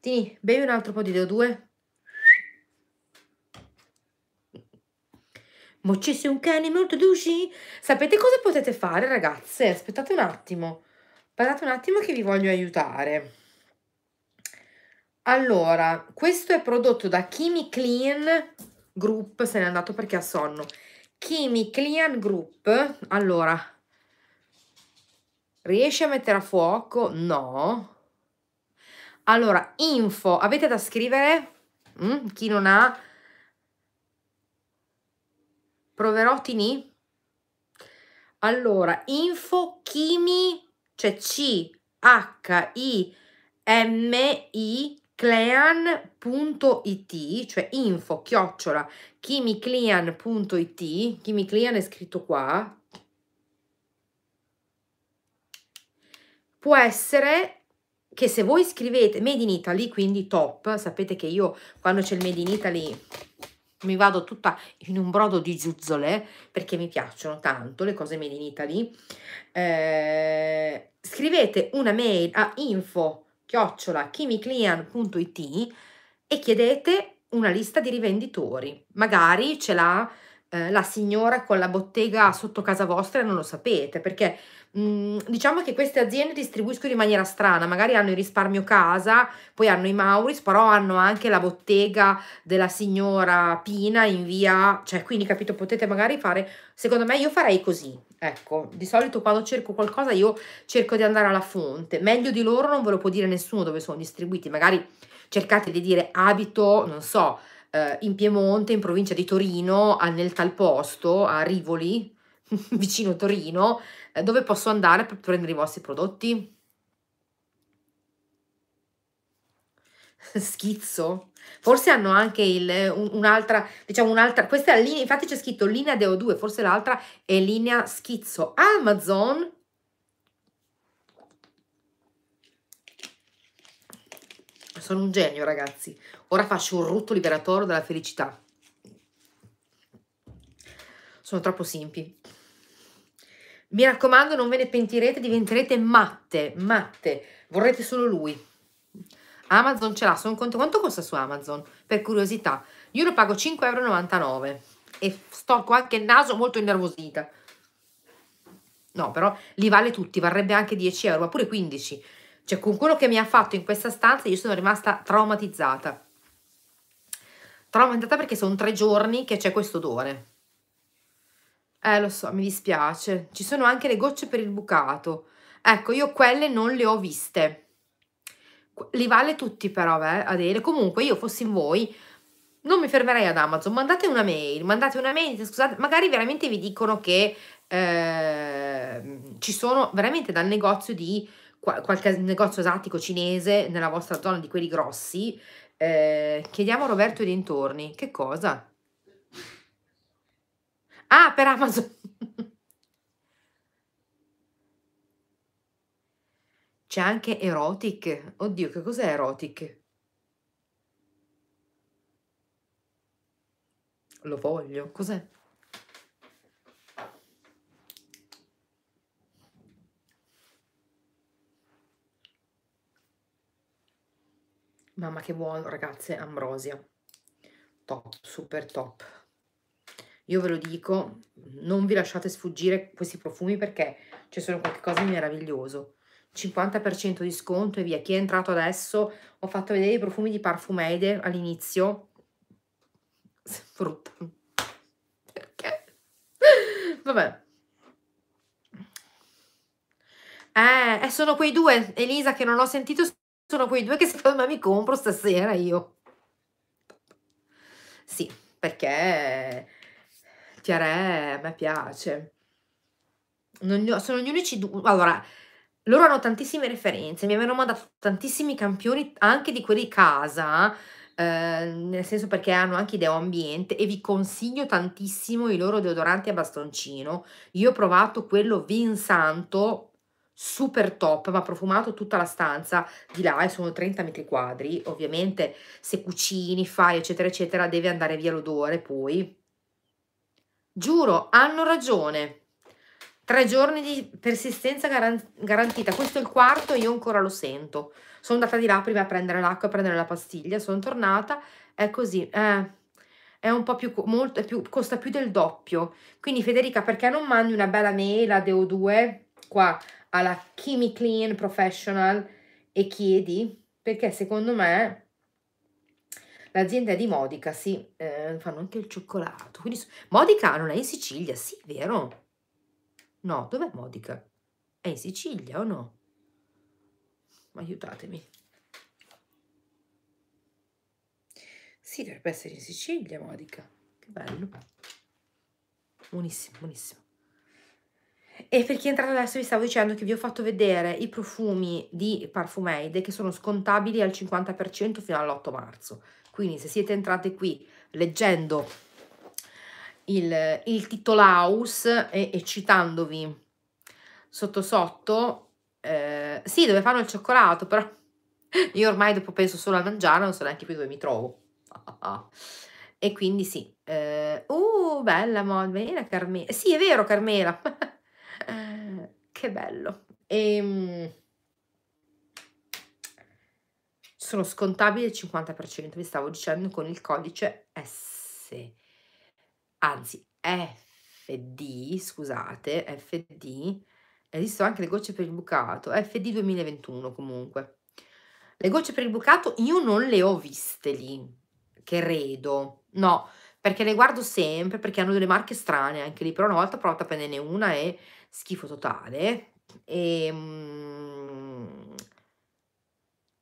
Tieni, bevi un altro po' di DO2. Moccissi un cane molto duci? Sapete cosa potete fare, ragazze? Aspettate un attimo. Aspettate un attimo che vi voglio aiutare. Allora, questo è prodotto da Kimi Clean Group, se n'è andato perché ha sonno. Kimi Clean Group, allora, riesce a mettere a fuoco? No. Allora, info, avete da scrivere? Mm? Chi non ha Proverò Tini. Allora, info Kimi, cioè C H I M I clean.it, cioè info chiocciola chimiclean.it, chimiclean è scritto qua, può essere che se voi scrivete Made in Italy, quindi top, sapete che io quando c'è il Made in Italy mi vado tutta in un brodo di zuzzole perché mi piacciono tanto le cose made in Italy. Eh, scrivete una mail a info chimiclian.it e chiedete una lista di rivenditori. Magari ce l'ha eh, la signora con la bottega sotto casa vostra e non lo sapete perché Mm, diciamo che queste aziende distribuiscono in maniera strana, magari hanno il risparmio casa, poi hanno i Mauris, però hanno anche la bottega della signora Pina in via, cioè quindi capito, potete magari fare, secondo me io farei così, ecco, di solito quando cerco qualcosa io cerco di andare alla fonte, meglio di loro non ve lo può dire nessuno dove sono distribuiti, magari cercate di dire abito, non so, eh, in Piemonte, in provincia di Torino, nel tal posto, a Rivoli, vicino Torino, eh, dove posso andare per prendere i vostri prodotti? schizzo. Forse hanno anche eh, un'altra, diciamo un'altra, questa è linea, infatti c'è scritto linea Deo 2 forse l'altra è linea schizzo. Amazon Sono un genio, ragazzi. Ora faccio un rutto liberatorio della felicità. Sono troppo simpi. Mi raccomando, non ve ne pentirete, diventerete matte, matte. Vorrete solo lui. Amazon ce l'ha, sono conto. Quanto costa su Amazon? Per curiosità. Io lo pago 5,99 euro e sto con anche il naso molto innervosita. No, però li vale tutti, varrebbe anche 10 euro, ma pure 15. Cioè, con quello che mi ha fatto in questa stanza, io sono rimasta traumatizzata. Traumatizzata perché sono tre giorni che c'è questo odore. Eh, lo so, mi dispiace. Ci sono anche le gocce per il bucato. Ecco, io quelle non le ho viste. Li vale tutti però, eh, Adele. Comunque, io fossi in voi, non mi fermerei ad Amazon. Mandate una mail, mandate una mail, scusate, magari veramente vi dicono che eh, ci sono veramente dal negozio di qualche negozio asiatico cinese nella vostra zona di quelli grossi. Eh, chiediamo a Roberto i dintorni che cosa Ah, per Amazon. C'è anche erotic. Oddio, che cos'è erotic? Lo voglio. Cos'è? Mamma che buono, ragazze, ambrosia. Top, super top. Io ve lo dico, non vi lasciate sfuggire questi profumi perché c'è sono qualcosa di meraviglioso. 50% di sconto e via. Chi è entrato adesso, ho fatto vedere i profumi di Parfumeide all'inizio. Frutta. Perché? Vabbè. Eh, eh, sono quei due, Elisa, che non ho sentito, sono quei due che secondo me mi compro stasera io. Sì, perché Tiaré eh, a me piace. Ho, sono gli unici due. Allora, loro hanno tantissime referenze, mi avevano mandato tantissimi campioni anche di quelli casa, eh, nel senso perché hanno anche idea ambiente e vi consiglio tantissimo i loro deodoranti a bastoncino. Io ho provato quello Vinsanto, super top, ma profumato tutta la stanza di là e eh, sono 30 metri quadri. Ovviamente se cucini, fai, eccetera, eccetera, deve andare via l'odore poi Giuro, hanno ragione. Tre giorni di persistenza garantita. Questo è il quarto e io ancora lo sento. Sono andata di là prima a prendere l'acqua, a prendere la pastiglia, sono tornata. È così. Eh, è un po' più, molto, più, costa più del doppio. Quindi Federica, perché non mandi una bella mail a DO2 qua alla Clean Professional e chiedi? Perché secondo me L'azienda di Modica, sì, eh, fanno anche il cioccolato. Quindi, Modica non è in Sicilia, sì, vero? No, dov'è Modica? È in Sicilia o no? Aiutatemi. Sì, dovrebbe essere in Sicilia, Modica. Che bello. Buonissimo, buonissimo. E per chi è entrato adesso vi stavo dicendo che vi ho fatto vedere i profumi di Parfumeide che sono scontabili al 50% fino all'8 marzo. Quindi se siete entrate qui leggendo il, il House e, e citandovi sotto sotto, eh, sì dove fanno il cioccolato, però io ormai dopo penso solo a mangiare, non so neanche più dove mi trovo. E quindi sì. Eh, uh, bella mod, bene Carmela. Sì, è vero Carmela. Eh, che bello. E, ehm, sono scontabili il 50%, vi stavo dicendo, con il codice S, anzi FD, scusate, FD, esistono anche le gocce per il bucato, FD 2021 comunque. Le gocce per il bucato io non le ho viste lì, credo, no, perché le guardo sempre, perché hanno delle marche strane anche lì, però una volta ho provato a prenderne una e schifo totale. E, um,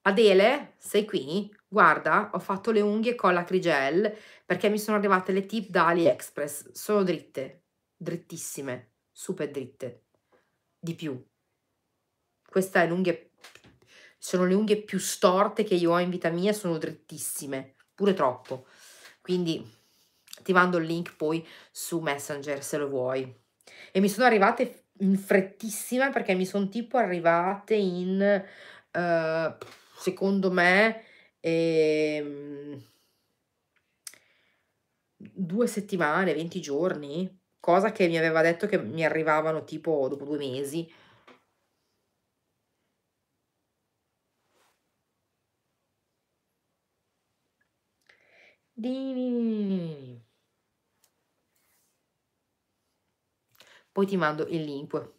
Adele, sei qui? Guarda, ho fatto le unghie con la Crigel perché mi sono arrivate le tip da AliExpress. Sono dritte, drittissime, super dritte. Di più. Queste sono le unghie più storte che io ho in vita mia, sono drittissime, pure troppo. Quindi ti mando il link poi su Messenger se lo vuoi e mi sono arrivate in frettissima perché mi sono tipo arrivate in, uh, secondo me, ehm, due settimane, 20 giorni, cosa che mi aveva detto che mi arrivavano tipo dopo due mesi. Dini. poi ti mando il link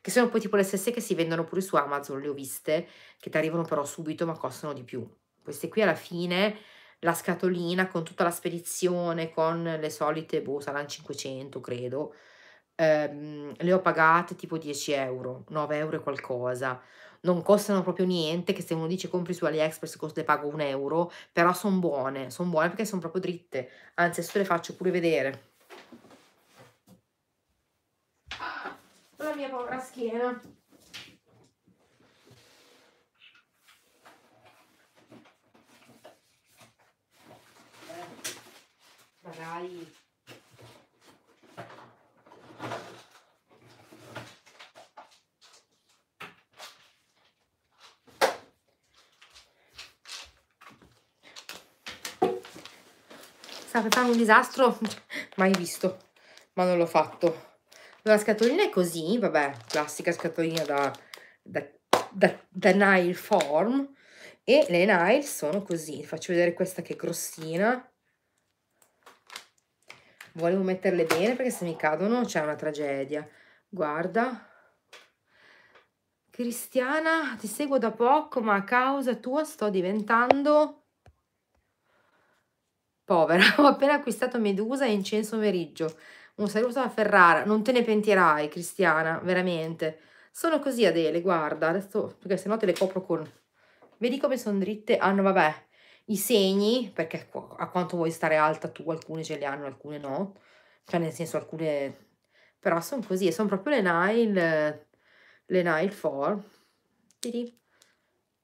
che sono poi tipo le stesse che si vendono pure su Amazon, le ho viste, che ti arrivano però subito ma costano di più. Queste qui alla fine la scatolina con tutta la spedizione, con le solite, boh, saranno 500 credo, ehm, le ho pagate tipo 10 euro, 9 euro e qualcosa. Non costano proprio niente, che se uno dice compri su AliExpress le pago un euro, però sono buone, sono buone perché sono proprio dritte, anzi adesso le faccio pure vedere. la mia povera schiena. Eh, dai. Sta per fare un disastro mai visto, ma non l'ho fatto. La scatolina è così, vabbè, classica scatolina da, da, da, da Nile Form. E le Nile sono così. Faccio vedere questa che è grossina. Volevo metterle bene perché se mi cadono c'è una tragedia. Guarda. Cristiana, ti seguo da poco, ma a causa tua sto diventando povera. Ho appena acquistato Medusa e Incenso Meriggio. Un saluto a Ferrara, non te ne pentirai, Cristiana, veramente. Sono così Adele, guarda, adesso, perché sennò te le copro con... Vedi come sono dritte? Hanno, ah, vabbè, i segni, perché a quanto vuoi stare alta tu, alcune ce le hanno, alcune no. Cioè, nel senso, alcune... Però sono così, e sono proprio le Nile, le Nile 4, vedi?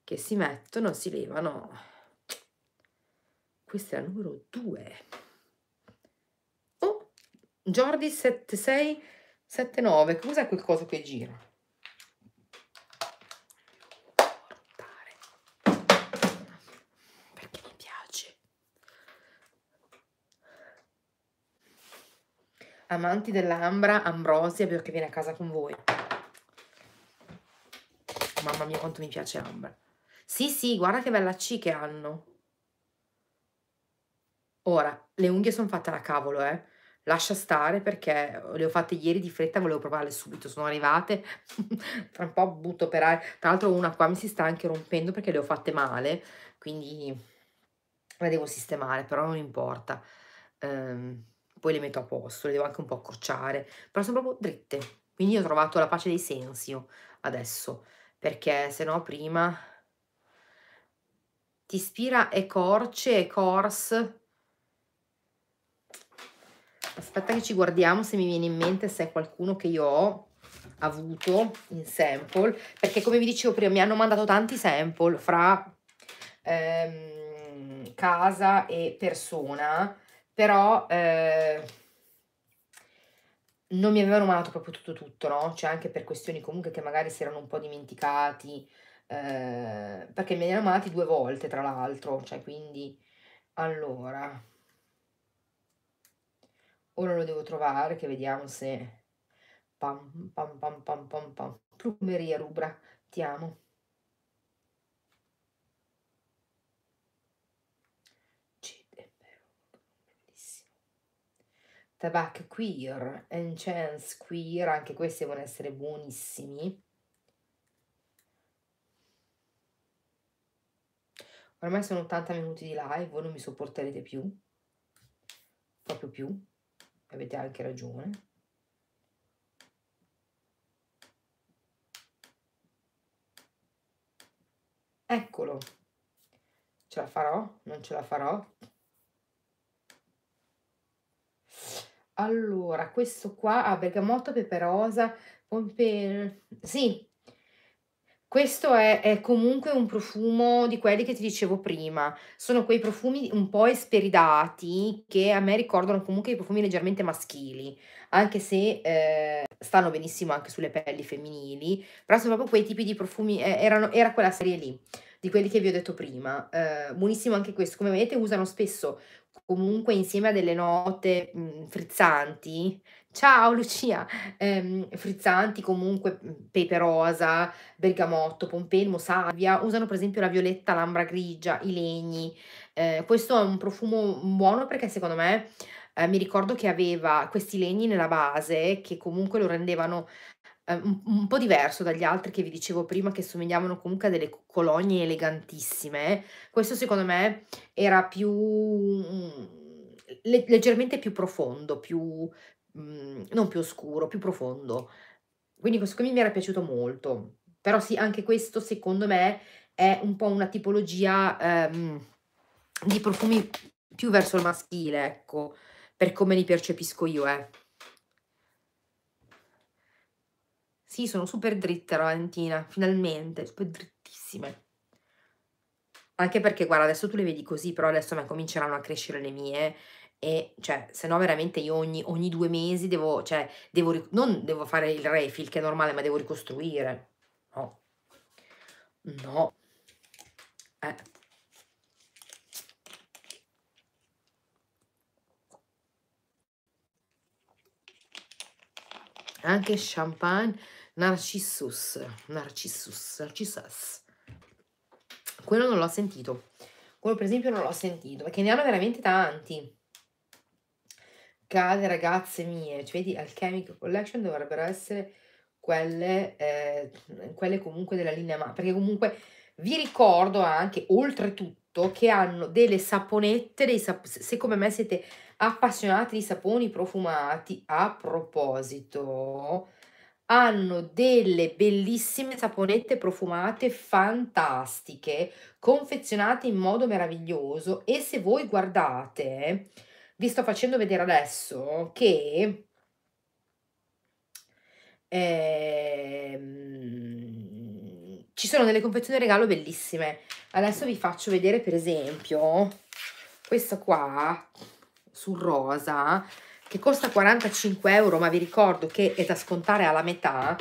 Che si mettono, si levano. Questa è la numero 2. Jordi 7679. Cos'è quel coso che gira? Perché mi piace. Amanti dell'ambra, Ambrosia, perché viene a casa con voi. Mamma mia, quanto mi piace Ambra. Sì, sì, guarda che bella C che hanno. Ora, le unghie sono fatte alla cavolo, eh lascia stare perché le ho fatte ieri di fretta, volevo provarle subito, sono arrivate, tra un po' butto per aria, tra l'altro una qua mi si sta anche rompendo perché le ho fatte male, quindi la devo sistemare, però non importa, um, poi le metto a posto, le devo anche un po' accorciare, però sono proprio dritte, quindi ho trovato la pace dei sensi adesso, perché se no prima ti ispira e corce e corse aspetta che ci guardiamo se mi viene in mente se è qualcuno che io ho avuto in sample perché come vi dicevo prima mi hanno mandato tanti sample fra ehm, casa e persona però eh, non mi avevano mandato proprio tutto tutto no? cioè anche per questioni comunque che magari si erano un po' dimenticati eh, perché mi ne hanno mandati due volte tra l'altro cioè quindi allora Ora lo devo trovare, che vediamo se... Pam, pam, pam, pam, pam, pam. Plumeria rubra, ti amo. Tabac Queer, Enchance Queer, anche questi devono essere buonissimi. Ormai sono 80 minuti di live, voi non mi sopporterete più, proprio più avete anche ragione. Eccolo. Ce la farò? Non ce la farò? Allora, questo qua, a ah, bergamotto, peperosa, pompe... Sì, questo è, è, comunque un profumo di quelli che ti dicevo prima, sono quei profumi un po' esperidati che a me ricordano comunque i profumi leggermente maschili, anche se eh, stanno benissimo anche sulle pelli femminili, però sono proprio quei tipi di profumi, eh, erano, era quella serie lì, di quelli che vi ho detto prima, eh, buonissimo anche questo, come vedete usano spesso comunque insieme a delle note mh, mm, frizzanti, Ciao Lucia, ehm, frizzanti comunque, mm, pepe rosa, bergamotto, pompelmo, salvia, usano per esempio la violetta, l'ambra grigia, i legni. Eh, questo è un profumo buono perché secondo me eh, mi ricordo che aveva questi legni nella base che comunque lo rendevano eh, un, un, po' diverso dagli altri che vi dicevo prima che somigliavano comunque a delle colonie elegantissime. Questo secondo me era più... Mm, leggermente più profondo, più, Mhmm, non più oscuro, più profondo. Quindi questo qui mi era piaciuto molto. Però sì, anche questo secondo me è un po' una tipologia ehm, di profumi più verso il maschile, ecco, per come li percepisco io, eh. Sì, sono super dritte, Valentina, finalmente, super drittissime. Anche perché, guarda, adesso tu le vedi così, però adesso cominceranno a crescere le mie e cioè, se no veramente io ogni, ogni due mesi devo, cioè, devo, non devo fare il refill che è normale, ma devo ricostruire. No. No. Eh. Anche champagne Narcissus, Narcissus, Narcissus. Quello non l'ho sentito. Quello per esempio non l'ho sentito, perché ne hanno veramente tanti cade ragazze mie, cioè vedi Alchemic Collection dovrebbero essere quelle, eh, quelle comunque della linea ma perché comunque vi ricordo anche oltretutto che hanno delle saponette, dei sap se come me siete appassionati di saponi profumati, a proposito, hanno delle bellissime saponette profumate fantastiche, confezionate in modo meraviglioso e se voi guardate vi sto facendo vedere adesso che ehm, ci sono delle confezioni regalo bellissime. Adesso vi faccio vedere per esempio questa qua sul rosa che costa 45 euro ma vi ricordo che è da scontare alla metà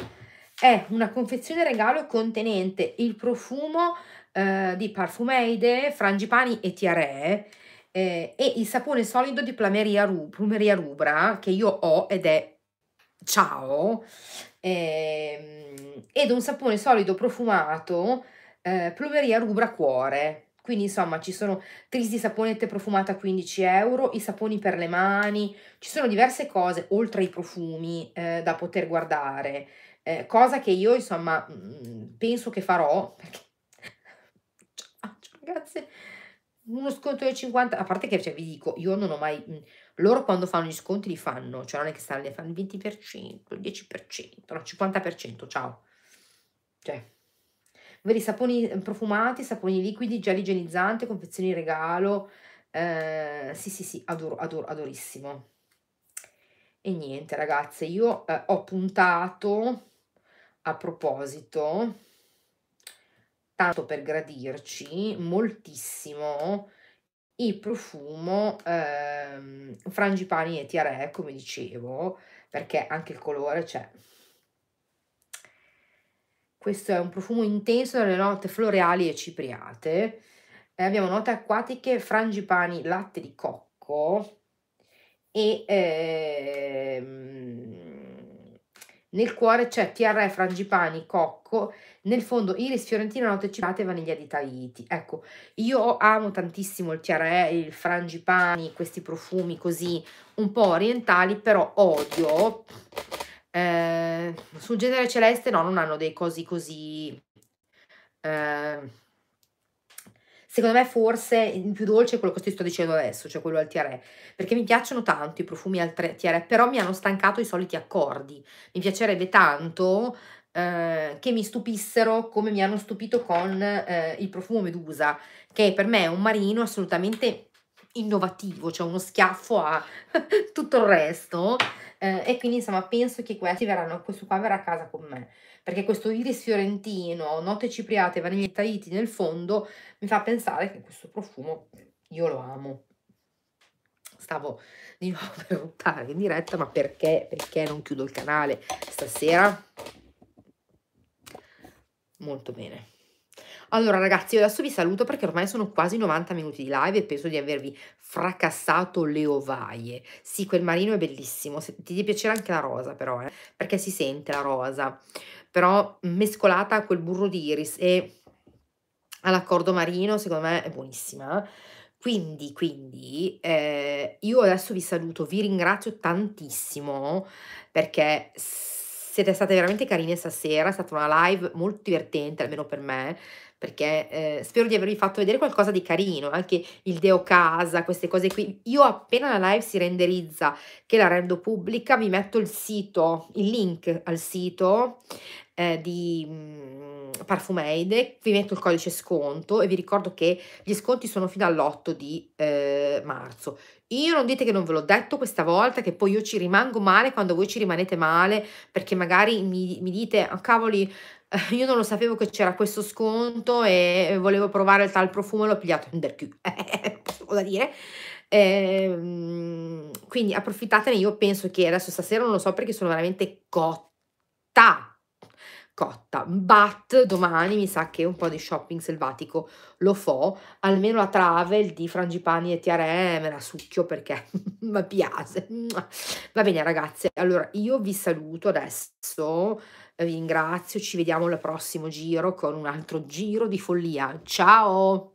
è una confezione regalo contenente il profumo eh, di Parfumeide, Frangipani e Tiare eh, e il sapone solido di Plumeria, Ru, Plumeria Rubra che io ho ed è ciao eh, ed un sapone solido profumato eh, Plumeria Rubra Cuore quindi insomma ci sono tris di saponette profumata a 15 euro, i saponi per le mani, ci sono diverse cose oltre ai profumi eh, da poter guardare, eh, cosa che io insomma mm, penso che farò perché... ragazze! uno sconto del 50, a parte che cioè, vi dico, io non ho mai, mhmm, loro quando fanno gli sconti li fanno, cioè non è che stanno lì fanno il 20%, il 10%, no, 50%, ciao. Cioè, veri saponi ehm, profumati, saponi liquidi, gel igienizzante, confezioni regalo, eh, sì sì sì, adoro, adoro, adorissimo. E niente ragazze, io eh, ho puntato, a proposito, tanto per gradirci moltissimo il profumo ehm, Frangipani e Tiare, come dicevo, perché anche il colore c'è. Cioè, questo è un profumo intenso delle note floreali e cipriate. Eh, abbiamo note acquatiche, frangipani, latte di cocco e ehm, nel cuore c'è TRE Frangipani Cocco, nel fondo Iris Fiorentina Note Cipate e Vaniglia di Tahiti. Ecco, io amo tantissimo il TRE, eh, il Frangipani, questi profumi così un po' orientali, però odio. Eh, sul genere celeste no, non hanno dei cosi così... Eh, Secondo me forse il più dolce è quello che ti sto dicendo adesso, cioè quello al tiare, perché mi piacciono tanto i profumi al tiare, però mi hanno stancato i soliti accordi. Mi piacerebbe tanto eh, che mi stupissero come mi hanno stupito con eh, il profumo Medusa, che per me è un marino assolutamente innovativo, cioè uno schiaffo a tutto il resto. Eh, e quindi insomma penso che questi verranno, questo qua verrà a casa con me perché questo iris fiorentino, note cipriate, vaniglia tahiti nel fondo, mi fa pensare che questo profumo io lo amo. Stavo di nuovo per buttare in diretta, ma perché? Perché non chiudo il canale stasera? Molto bene. Allora ragazzi, io adesso vi saluto perché ormai sono quasi 90 minuti di live e penso di avervi fracassato le ovaie. Sì, quel marino è bellissimo, ti piacerà anche la rosa però, eh? perché si sente la rosa però mescolata a quel burro d'iris e all'accordo marino, secondo me è buonissima. Quindi, quindi eh, io adesso vi saluto, vi ringrazio tantissimo perché siete state veramente carine stasera, è stata una live molto divertente, almeno per me perché eh, spero di avervi fatto vedere qualcosa di carino, anche il Deo Casa, queste cose qui. Io appena la live si renderizza, che la rendo pubblica, vi metto il sito, il link al sito eh, di mm, Parfumeide, vi metto il codice sconto e vi ricordo che gli sconti sono fino all'8 di eh, marzo. Io non dite che non ve l'ho detto questa volta, che poi io ci rimango male quando voi ci rimanete male, perché magari mi, mi dite, oh, cavoli, io non lo sapevo che c'era questo sconto e volevo provare tal profumo e l'ho pigliato in del più, ho da dire. E, ehm, quindi approfittatene, io penso che adesso stasera non lo so perché sono veramente cotta, cotta, but domani mi sa che un po' di shopping selvatico lo fo, almeno la travel di frangipani e tiare me la succhio perché mi piace. Va bene ragazze, allora io vi saluto adesso. Eh, vi ringrazio, ci vediamo al prossimo giro con un altro giro di follia. Ciao!